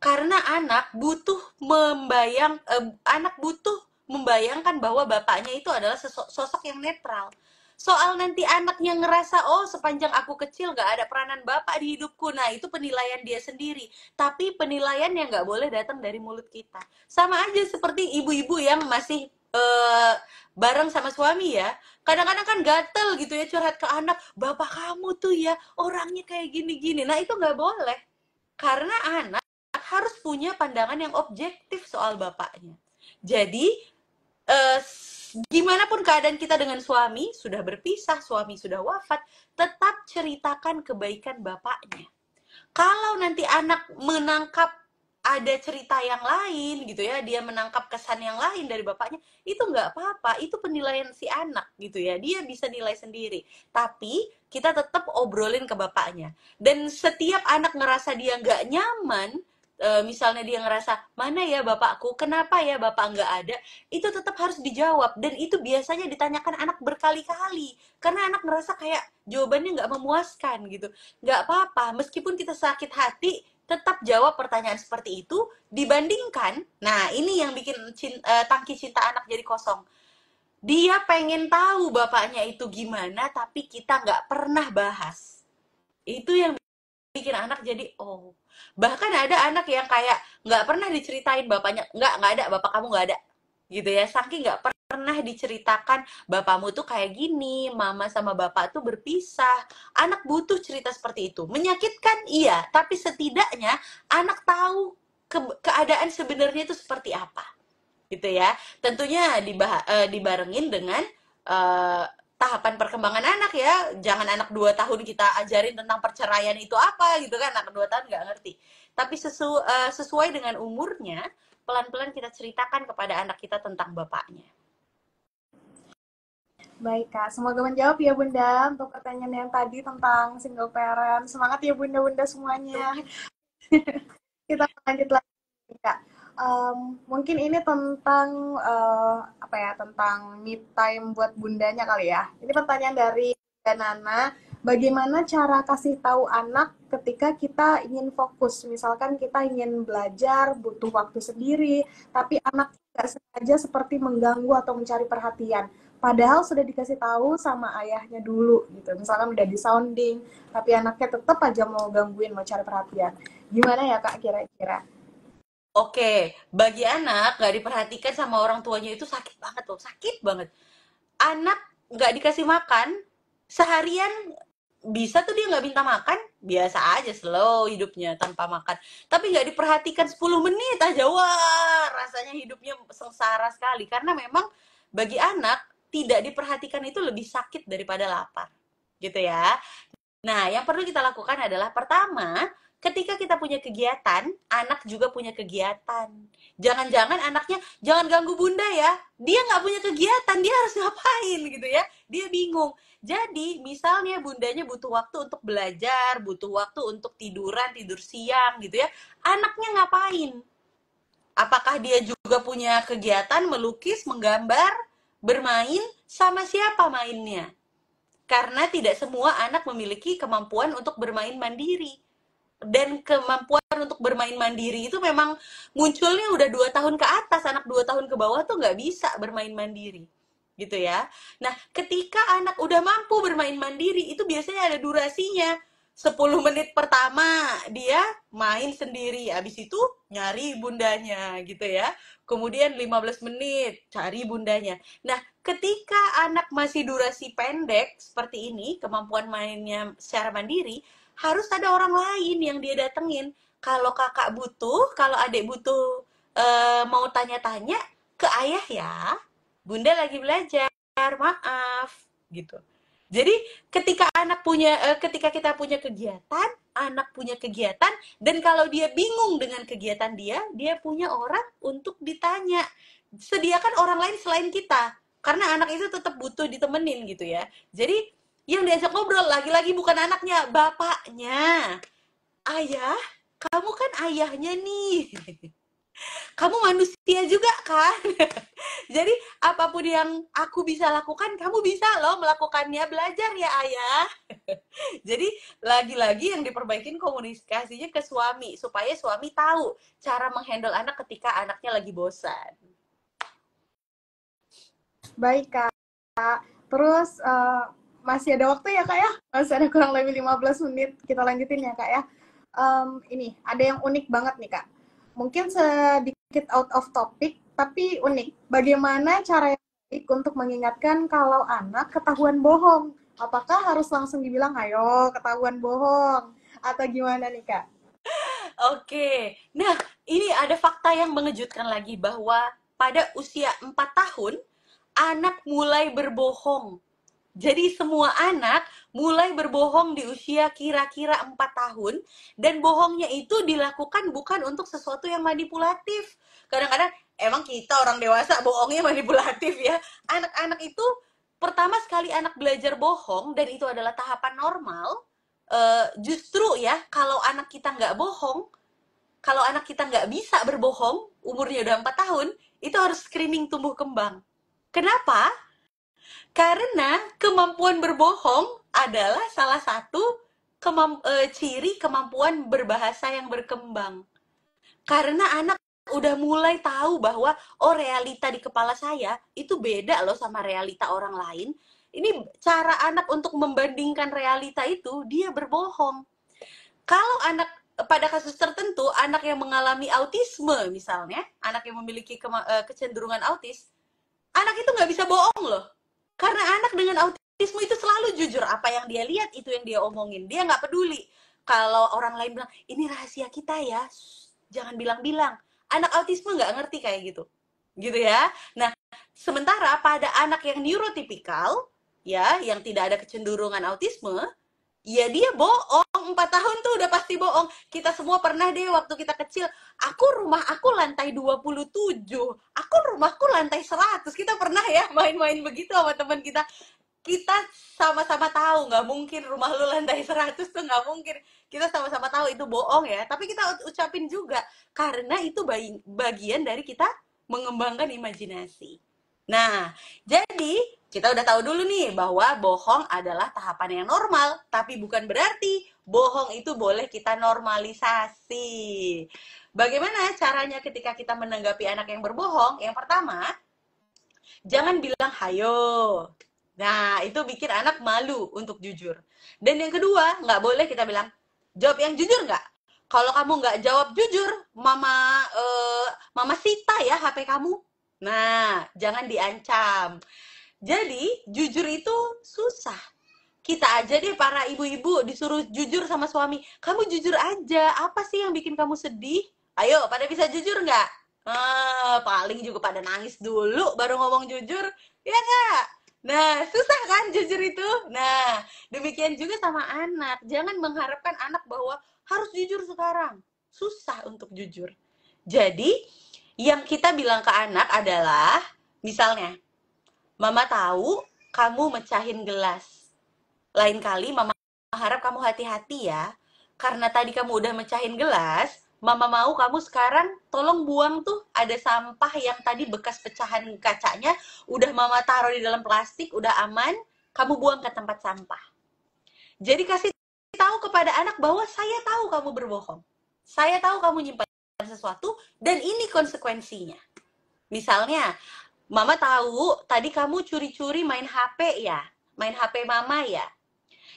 Karena anak butuh membayang eh, anak butuh membayangkan bahwa bapaknya itu adalah sosok yang netral soal nanti anaknya ngerasa oh sepanjang aku kecil gak ada peranan bapak di hidupku nah itu penilaian dia sendiri tapi penilaian yang nggak boleh datang dari mulut kita sama aja seperti ibu-ibu yang masih uh, bareng sama suami ya kadang-kadang kan gatel gitu ya curhat ke anak bapak kamu tuh ya orangnya kayak gini-gini nah itu nggak boleh karena anak harus punya pandangan yang objektif soal bapaknya jadi gimana eh, pun keadaan kita dengan suami sudah berpisah suami sudah wafat tetap ceritakan kebaikan bapaknya kalau nanti anak menangkap ada cerita yang lain gitu ya dia menangkap kesan yang lain dari bapaknya itu nggak apa-apa itu penilaian si anak gitu ya dia bisa nilai sendiri tapi kita tetap obrolin ke bapaknya dan setiap anak ngerasa dia nggak nyaman E, misalnya dia ngerasa mana ya bapakku, kenapa ya bapak nggak ada, itu tetap harus dijawab dan itu biasanya ditanyakan anak berkali-kali karena anak ngerasa kayak jawabannya nggak memuaskan gitu, nggak apa-apa meskipun kita sakit hati tetap jawab pertanyaan seperti itu dibandingkan, nah ini yang bikin cinta, e, tangki cinta anak jadi kosong. Dia pengen tahu bapaknya itu gimana, tapi kita nggak pernah bahas. Itu yang bikin anak jadi oh bahkan ada anak yang kayak nggak pernah diceritain bapaknya nggak nggak ada bapak kamu nggak ada gitu ya saking nggak pernah diceritakan bapakmu tuh kayak gini mama sama bapak tuh berpisah anak butuh cerita seperti itu menyakitkan iya tapi setidaknya anak tahu ke keadaan sebenarnya itu seperti apa gitu ya tentunya dibah eh, dibarengin dengan eh, tahapan perkembangan anak ya jangan anak dua tahun kita ajarin tentang perceraian itu apa gitu kan anak dua tahun nggak ngerti tapi sesu, uh, sesuai dengan umurnya pelan-pelan kita ceritakan kepada anak kita tentang bapaknya baik kak semoga menjawab ya bunda untuk pertanyaan yang tadi tentang single parent semangat ya bunda-bunda semuanya kita lanjut lagi kak um, mungkin ini tentang uh, apa ya tentang me time buat bundanya kali ya. Ini pertanyaan dari Nana. Bagaimana cara kasih tahu anak ketika kita ingin fokus? Misalkan kita ingin belajar, butuh waktu sendiri, tapi anak tidak sengaja seperti mengganggu atau mencari perhatian. Padahal sudah dikasih tahu sama ayahnya dulu gitu. Misalkan udah di sounding, tapi anaknya tetap aja mau gangguin, mau cari perhatian. Gimana ya kak kira-kira? Oke, bagi anak gak diperhatikan sama orang tuanya itu sakit banget loh, sakit banget. Anak gak dikasih makan seharian bisa tuh dia gak minta makan, biasa aja slow hidupnya tanpa makan. Tapi gak diperhatikan 10 menit aja, wah rasanya hidupnya sengsara sekali. Karena memang bagi anak tidak diperhatikan itu lebih sakit daripada lapar, gitu ya. Nah, yang perlu kita lakukan adalah pertama ketika kita punya kegiatan, anak juga punya kegiatan. Jangan-jangan anaknya, jangan ganggu bunda ya. Dia nggak punya kegiatan, dia harus ngapain gitu ya. Dia bingung. Jadi, misalnya bundanya butuh waktu untuk belajar, butuh waktu untuk tiduran, tidur siang gitu ya. Anaknya ngapain? Apakah dia juga punya kegiatan melukis, menggambar, bermain, sama siapa mainnya? Karena tidak semua anak memiliki kemampuan untuk bermain mandiri dan kemampuan untuk bermain mandiri itu memang munculnya udah dua tahun ke atas anak dua tahun ke bawah tuh nggak bisa bermain mandiri gitu ya nah ketika anak udah mampu bermain mandiri itu biasanya ada durasinya 10 menit pertama dia main sendiri habis itu nyari bundanya gitu ya kemudian 15 menit cari bundanya nah ketika anak masih durasi pendek seperti ini kemampuan mainnya secara mandiri harus ada orang lain yang dia datengin kalau kakak butuh kalau adik butuh e, mau tanya-tanya ke ayah ya bunda lagi belajar maaf gitu jadi ketika anak punya e, ketika kita punya kegiatan anak punya kegiatan dan kalau dia bingung dengan kegiatan dia dia punya orang untuk ditanya sediakan orang lain selain kita karena anak itu tetap butuh ditemenin gitu ya jadi yang diajak ngobrol lagi-lagi bukan anaknya, bapaknya. Ayah, kamu kan ayahnya nih. Kamu manusia juga kan? Jadi apapun yang aku bisa lakukan, kamu bisa loh melakukannya. Belajar ya ayah. Jadi lagi-lagi yang diperbaikin komunikasinya ke suami. Supaya suami tahu cara menghandle anak ketika anaknya lagi bosan. Baik kak. Terus uh, masih ada waktu ya kak ya masih ada kurang lebih 15 menit kita lanjutin ya kak ya um, ini ada yang unik banget nih kak mungkin sedikit out of topic tapi unik bagaimana cara yang untuk mengingatkan kalau anak ketahuan bohong apakah harus langsung dibilang ayo ketahuan bohong atau gimana nih kak Oke, nah ini ada fakta yang mengejutkan lagi bahwa pada usia 4 tahun, anak mulai berbohong jadi semua anak mulai berbohong di usia kira-kira 4 tahun dan bohongnya itu dilakukan bukan untuk sesuatu yang manipulatif. Kadang-kadang emang kita orang dewasa bohongnya manipulatif ya. Anak-anak itu pertama sekali anak belajar bohong dan itu adalah tahapan normal. Uh, justru ya kalau anak kita nggak bohong, kalau anak kita nggak bisa berbohong, umurnya udah 4 tahun, itu harus screening tumbuh kembang. Kenapa? Karena kemampuan berbohong adalah salah satu kemam, e, ciri kemampuan berbahasa yang berkembang. Karena anak udah mulai tahu bahwa oh realita di kepala saya itu beda loh sama realita orang lain. Ini cara anak untuk membandingkan realita itu dia berbohong. Kalau anak pada kasus tertentu anak yang mengalami autisme misalnya, anak yang memiliki e, kecenderungan autis, anak itu nggak bisa bohong loh karena anak dengan autisme itu selalu jujur apa yang dia lihat itu yang dia omongin. Dia nggak peduli kalau orang lain bilang ini rahasia kita ya, jangan bilang-bilang. Anak autisme nggak ngerti kayak gitu, gitu ya. Nah, sementara pada anak yang neurotypical ya, yang tidak ada kecenderungan autisme, ya dia bohong empat tahun tuh udah pasti bohong kita semua pernah deh waktu kita kecil aku rumah aku lantai 27 aku rumahku lantai 100 kita pernah ya main-main begitu sama teman kita kita sama-sama tahu nggak mungkin rumah lu lantai 100 tuh nggak mungkin kita sama-sama tahu itu bohong ya tapi kita ucapin juga karena itu bagian dari kita mengembangkan imajinasi nah jadi kita udah tahu dulu nih bahwa bohong adalah tahapan yang normal, tapi bukan berarti bohong itu boleh kita normalisasi. Bagaimana caranya ketika kita menanggapi anak yang berbohong? Yang pertama, jangan bilang hayo. Nah, itu bikin anak malu untuk jujur. Dan yang kedua, nggak boleh kita bilang, jawab yang jujur nggak? Kalau kamu nggak jawab jujur, mama uh, mama sita ya HP kamu. Nah, jangan diancam. Jadi, jujur itu susah. Kita aja deh para ibu-ibu disuruh jujur sama suami. Kamu jujur aja, apa sih yang bikin kamu sedih? Ayo, pada bisa jujur nggak? Ah, paling juga pada nangis dulu baru ngomong jujur, ya nggak? Nah, susah kan jujur itu? Nah, demikian juga sama anak. Jangan mengharapkan anak bahwa harus jujur sekarang. Susah untuk jujur. Jadi, yang kita bilang ke anak adalah, misalnya, Mama tahu kamu mecahin gelas. Lain kali mama harap kamu hati-hati ya. Karena tadi kamu udah mecahin gelas, mama mau kamu sekarang tolong buang tuh ada sampah yang tadi bekas pecahan kacanya udah mama taruh di dalam plastik, udah aman, kamu buang ke tempat sampah. Jadi kasih tahu kepada anak bahwa saya tahu kamu berbohong. Saya tahu kamu nyimpan sesuatu dan ini konsekuensinya. Misalnya, Mama tahu tadi kamu curi-curi main HP ya, main HP Mama ya.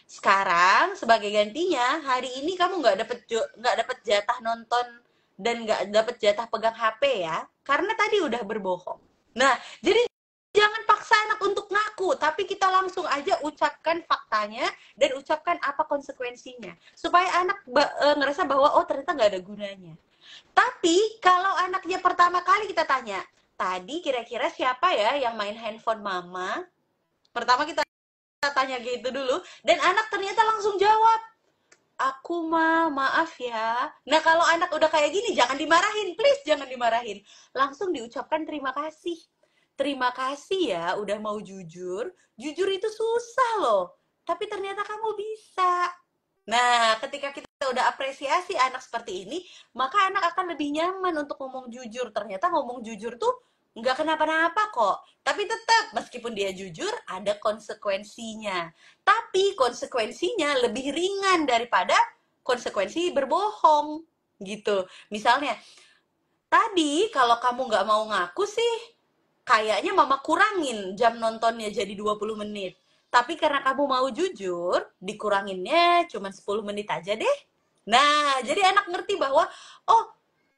Sekarang sebagai gantinya hari ini kamu nggak dapet nggak dapet jatah nonton dan nggak dapet jatah pegang HP ya, karena tadi udah berbohong. Nah, jadi jangan paksa anak untuk ngaku, tapi kita langsung aja ucapkan faktanya dan ucapkan apa konsekuensinya supaya anak e, ngerasa bahwa oh ternyata nggak ada gunanya. Tapi kalau anaknya pertama kali kita tanya, tadi kira-kira siapa ya yang main handphone mama? Pertama kita tanya gitu dulu dan anak ternyata langsung jawab. Aku ma, maaf ya. Nah, kalau anak udah kayak gini jangan dimarahin, please jangan dimarahin. Langsung diucapkan terima kasih. Terima kasih ya udah mau jujur. Jujur itu susah loh. Tapi ternyata kamu bisa. Nah, ketika kita udah apresiasi anak seperti ini, maka anak akan lebih nyaman untuk ngomong jujur. Ternyata ngomong jujur tuh nggak kenapa-napa kok. Tapi tetap, meskipun dia jujur, ada konsekuensinya. Tapi konsekuensinya lebih ringan daripada konsekuensi berbohong. Gitu. Misalnya, tadi kalau kamu nggak mau ngaku sih, kayaknya mama kurangin jam nontonnya jadi 20 menit. Tapi karena kamu mau jujur, dikuranginnya cuma 10 menit aja deh. Nah, jadi anak ngerti bahwa, oh,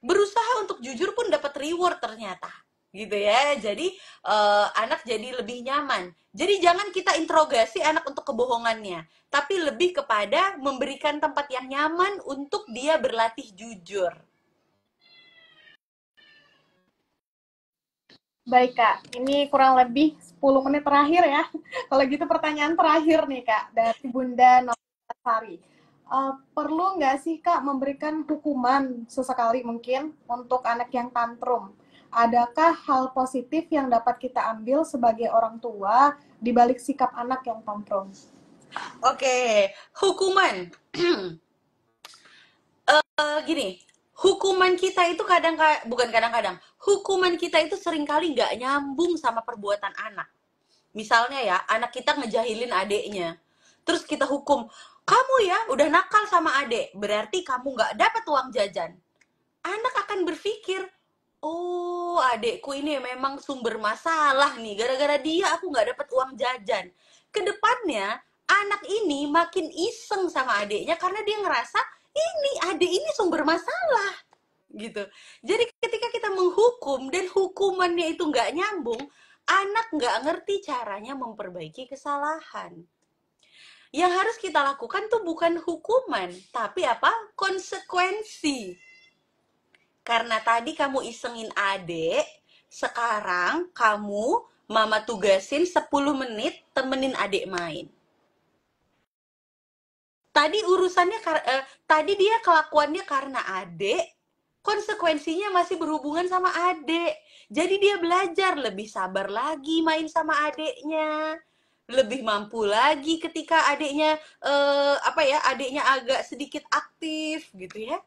berusaha untuk jujur pun dapat reward ternyata gitu ya. Jadi uh, anak jadi lebih nyaman. Jadi jangan kita interogasi anak untuk kebohongannya, tapi lebih kepada memberikan tempat yang nyaman untuk dia berlatih jujur. Baik Kak, ini kurang lebih 10 menit terakhir ya. Kalau gitu pertanyaan terakhir nih Kak, dari Bunda Nolasari. Uh, eh, perlu nggak sih Kak memberikan hukuman sesekali mungkin untuk anak yang tantrum? adakah hal positif yang dapat kita ambil sebagai orang tua di balik sikap anak yang tamprong? Oke, okay. hukuman. uh, gini, hukuman kita itu kadang bukan kadang-kadang, hukuman kita itu seringkali nggak nyambung sama perbuatan anak. Misalnya ya, anak kita ngejahilin adeknya. Terus kita hukum, kamu ya udah nakal sama adik, berarti kamu nggak dapat uang jajan. Anak akan berpikir, oh adekku ini memang sumber masalah nih gara-gara dia aku nggak dapat uang jajan kedepannya anak ini makin iseng sama adeknya karena dia ngerasa ini adik ini sumber masalah gitu jadi ketika kita menghukum dan hukumannya itu nggak nyambung anak nggak ngerti caranya memperbaiki kesalahan yang harus kita lakukan tuh bukan hukuman tapi apa konsekuensi karena tadi kamu isengin adek, sekarang kamu mama tugasin 10 menit temenin adek main. Tadi urusannya, eh, tadi dia kelakuannya karena adek, konsekuensinya masih berhubungan sama adek. Jadi dia belajar lebih sabar lagi main sama adeknya lebih mampu lagi ketika adiknya eh, apa ya adiknya agak sedikit aktif gitu ya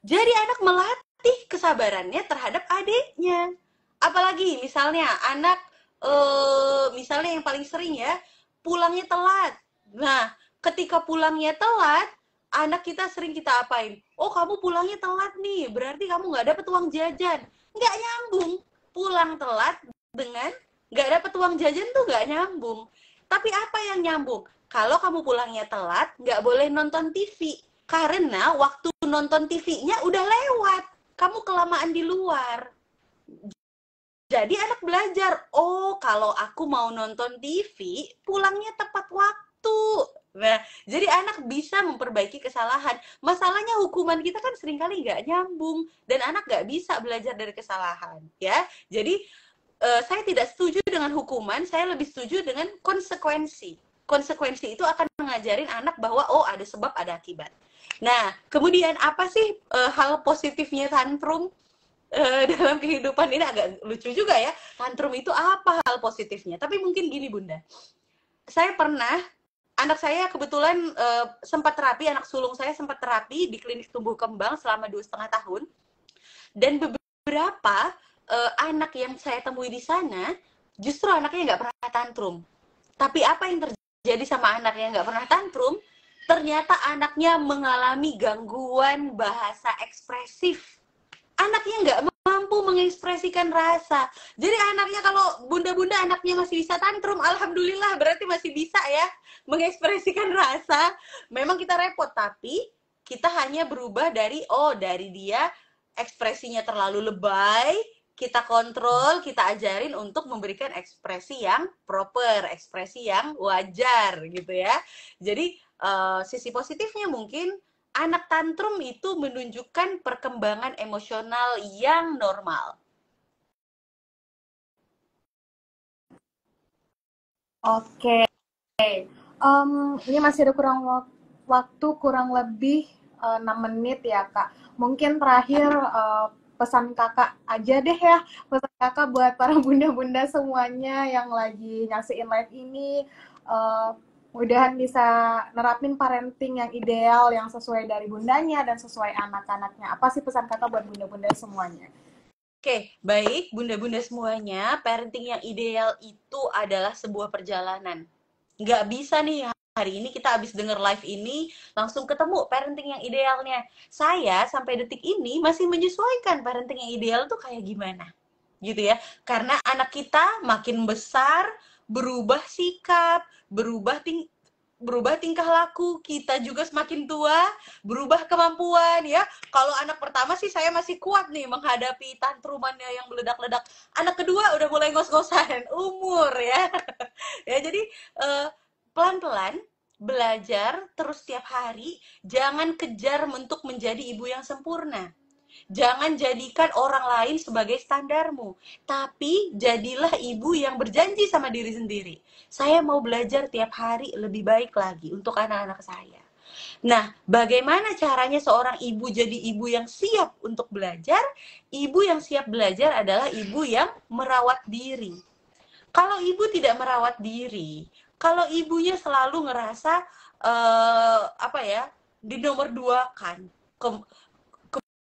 jadi anak melatih kesabarannya terhadap adiknya. Apalagi misalnya anak eh, misalnya yang paling sering ya pulangnya telat. Nah, ketika pulangnya telat, anak kita sering kita apain? Oh, kamu pulangnya telat nih, berarti kamu nggak dapet uang jajan. Nggak nyambung. Pulang telat dengan nggak dapet uang jajan tuh nggak nyambung. Tapi apa yang nyambung? Kalau kamu pulangnya telat, nggak boleh nonton TV karena waktu nonton TV-nya udah lewat. Kamu kelamaan di luar. Jadi anak belajar, oh kalau aku mau nonton TV, pulangnya tepat waktu. Nah, jadi anak bisa memperbaiki kesalahan. Masalahnya hukuman kita kan seringkali nggak nyambung dan anak nggak bisa belajar dari kesalahan, ya. Jadi eh, saya tidak setuju dengan hukuman, saya lebih setuju dengan konsekuensi. Konsekuensi itu akan mengajarin anak bahwa oh ada sebab ada akibat. Nah, kemudian apa sih uh, hal positifnya tantrum? Uh, dalam kehidupan ini agak lucu juga ya tantrum itu apa hal positifnya tapi mungkin gini bunda saya pernah anak saya kebetulan uh, sempat terapi anak sulung saya sempat terapi di klinik tumbuh kembang selama dua setengah tahun dan beberapa uh, anak yang saya temui di sana justru anaknya nggak pernah tantrum tapi apa yang terjadi sama anaknya yang nggak pernah tantrum ternyata anaknya mengalami gangguan bahasa ekspresif anaknya nggak mampu mengekspresikan rasa. Jadi anaknya kalau bunda-bunda anaknya masih bisa tantrum, alhamdulillah berarti masih bisa ya mengekspresikan rasa. Memang kita repot tapi kita hanya berubah dari oh dari dia ekspresinya terlalu lebay, kita kontrol, kita ajarin untuk memberikan ekspresi yang proper, ekspresi yang wajar gitu ya. Jadi Eh, sisi positifnya mungkin anak tantrum itu menunjukkan perkembangan emosional yang normal. Oke, okay. um, ini masih ada kurang waktu kurang lebih uh, eh, 6 menit ya kak. Mungkin terakhir uh, pesan kakak aja deh ya, pesan kakak buat para bunda-bunda semuanya yang lagi nyaksiin live ini. Uh, mudahan bisa nerapin parenting yang ideal yang sesuai dari bundanya dan sesuai anak-anaknya apa sih pesan kata buat bunda-bunda semuanya Oke, okay, baik bunda-bunda semuanya, parenting yang ideal itu adalah sebuah perjalanan. Nggak bisa nih hari ini kita habis denger live ini langsung ketemu parenting yang idealnya. Saya sampai detik ini masih menyesuaikan parenting yang ideal tuh kayak gimana. Gitu ya. Karena anak kita makin besar, berubah sikap, berubah ting berubah tingkah laku, kita juga semakin tua, berubah kemampuan ya. Kalau anak pertama sih saya masih kuat nih menghadapi tantrumannya yang meledak-ledak. Anak kedua udah mulai ngos-ngosan, umur ya. ya jadi eh, pelan-pelan uh, belajar terus setiap hari, jangan kejar untuk menjadi ibu yang sempurna. Jangan jadikan orang lain sebagai standarmu, tapi jadilah ibu yang berjanji sama diri sendiri. Saya mau belajar tiap hari lebih baik lagi untuk anak-anak saya. Nah, bagaimana caranya seorang ibu jadi ibu yang siap untuk belajar? Ibu yang siap belajar adalah ibu yang merawat diri. Kalau ibu tidak merawat diri, kalau ibunya selalu ngerasa uh, apa ya di nomor dua kan,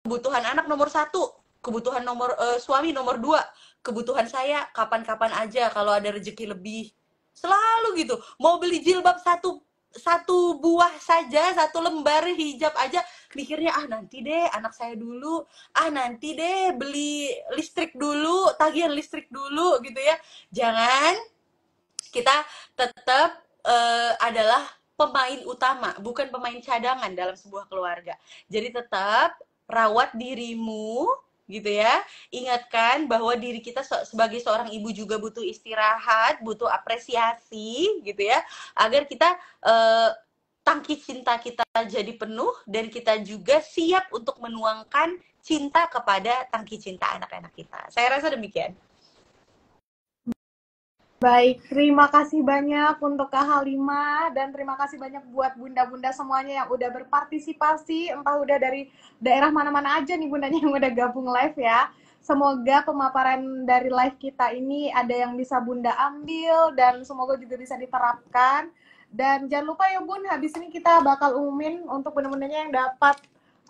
kebutuhan anak nomor satu kebutuhan nomor uh, suami nomor dua kebutuhan saya kapan-kapan aja kalau ada rezeki lebih selalu gitu mau beli jilbab satu satu buah saja satu lembar hijab aja pikirnya ah nanti deh anak saya dulu ah nanti deh beli listrik dulu tagihan listrik dulu gitu ya jangan kita tetap uh, eh, adalah pemain utama, bukan pemain cadangan dalam sebuah keluarga. Jadi tetap rawat dirimu gitu ya. Ingatkan bahwa diri kita sebagai seorang ibu juga butuh istirahat, butuh apresiasi gitu ya, agar kita eh, tangki cinta kita jadi penuh dan kita juga siap untuk menuangkan cinta kepada tangki cinta anak-anak kita. Saya rasa demikian. Baik, terima kasih banyak untuk Kak Halima dan terima kasih banyak buat bunda-bunda semuanya yang udah berpartisipasi, entah udah dari daerah mana-mana aja nih bundanya yang udah gabung live ya. Semoga pemaparan dari live kita ini ada yang bisa bunda ambil dan semoga juga bisa diterapkan. Dan jangan lupa ya bun, habis ini kita bakal umumin untuk bunda-bundanya yang dapat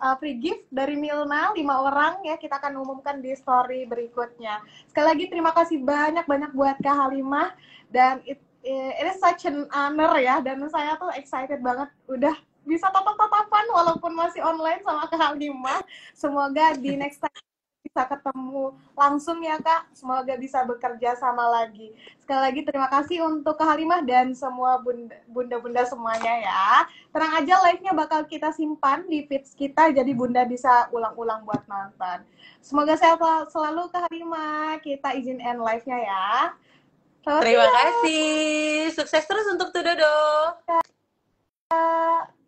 uh, free gift dari Milna lima orang ya kita akan umumkan di story berikutnya sekali lagi terima kasih banyak banyak buat Kak Halimah dan it, it is such an honor ya dan saya tuh excited banget udah bisa tatap tatapan walaupun masih online sama Kak Halimah semoga di next time bisa ketemu langsung ya Kak. Semoga bisa bekerja sama lagi. Sekali lagi terima kasih untuk Kak Halimah dan semua bunda-bunda semuanya ya. Tenang aja live-nya bakal kita simpan di feeds kita jadi bunda bisa ulang-ulang buat nonton. Semoga sehat selalu Kak Halimah. Kita izin end live-nya ya. Terima kasih. Sukses terus untuk Tudodo. Kak.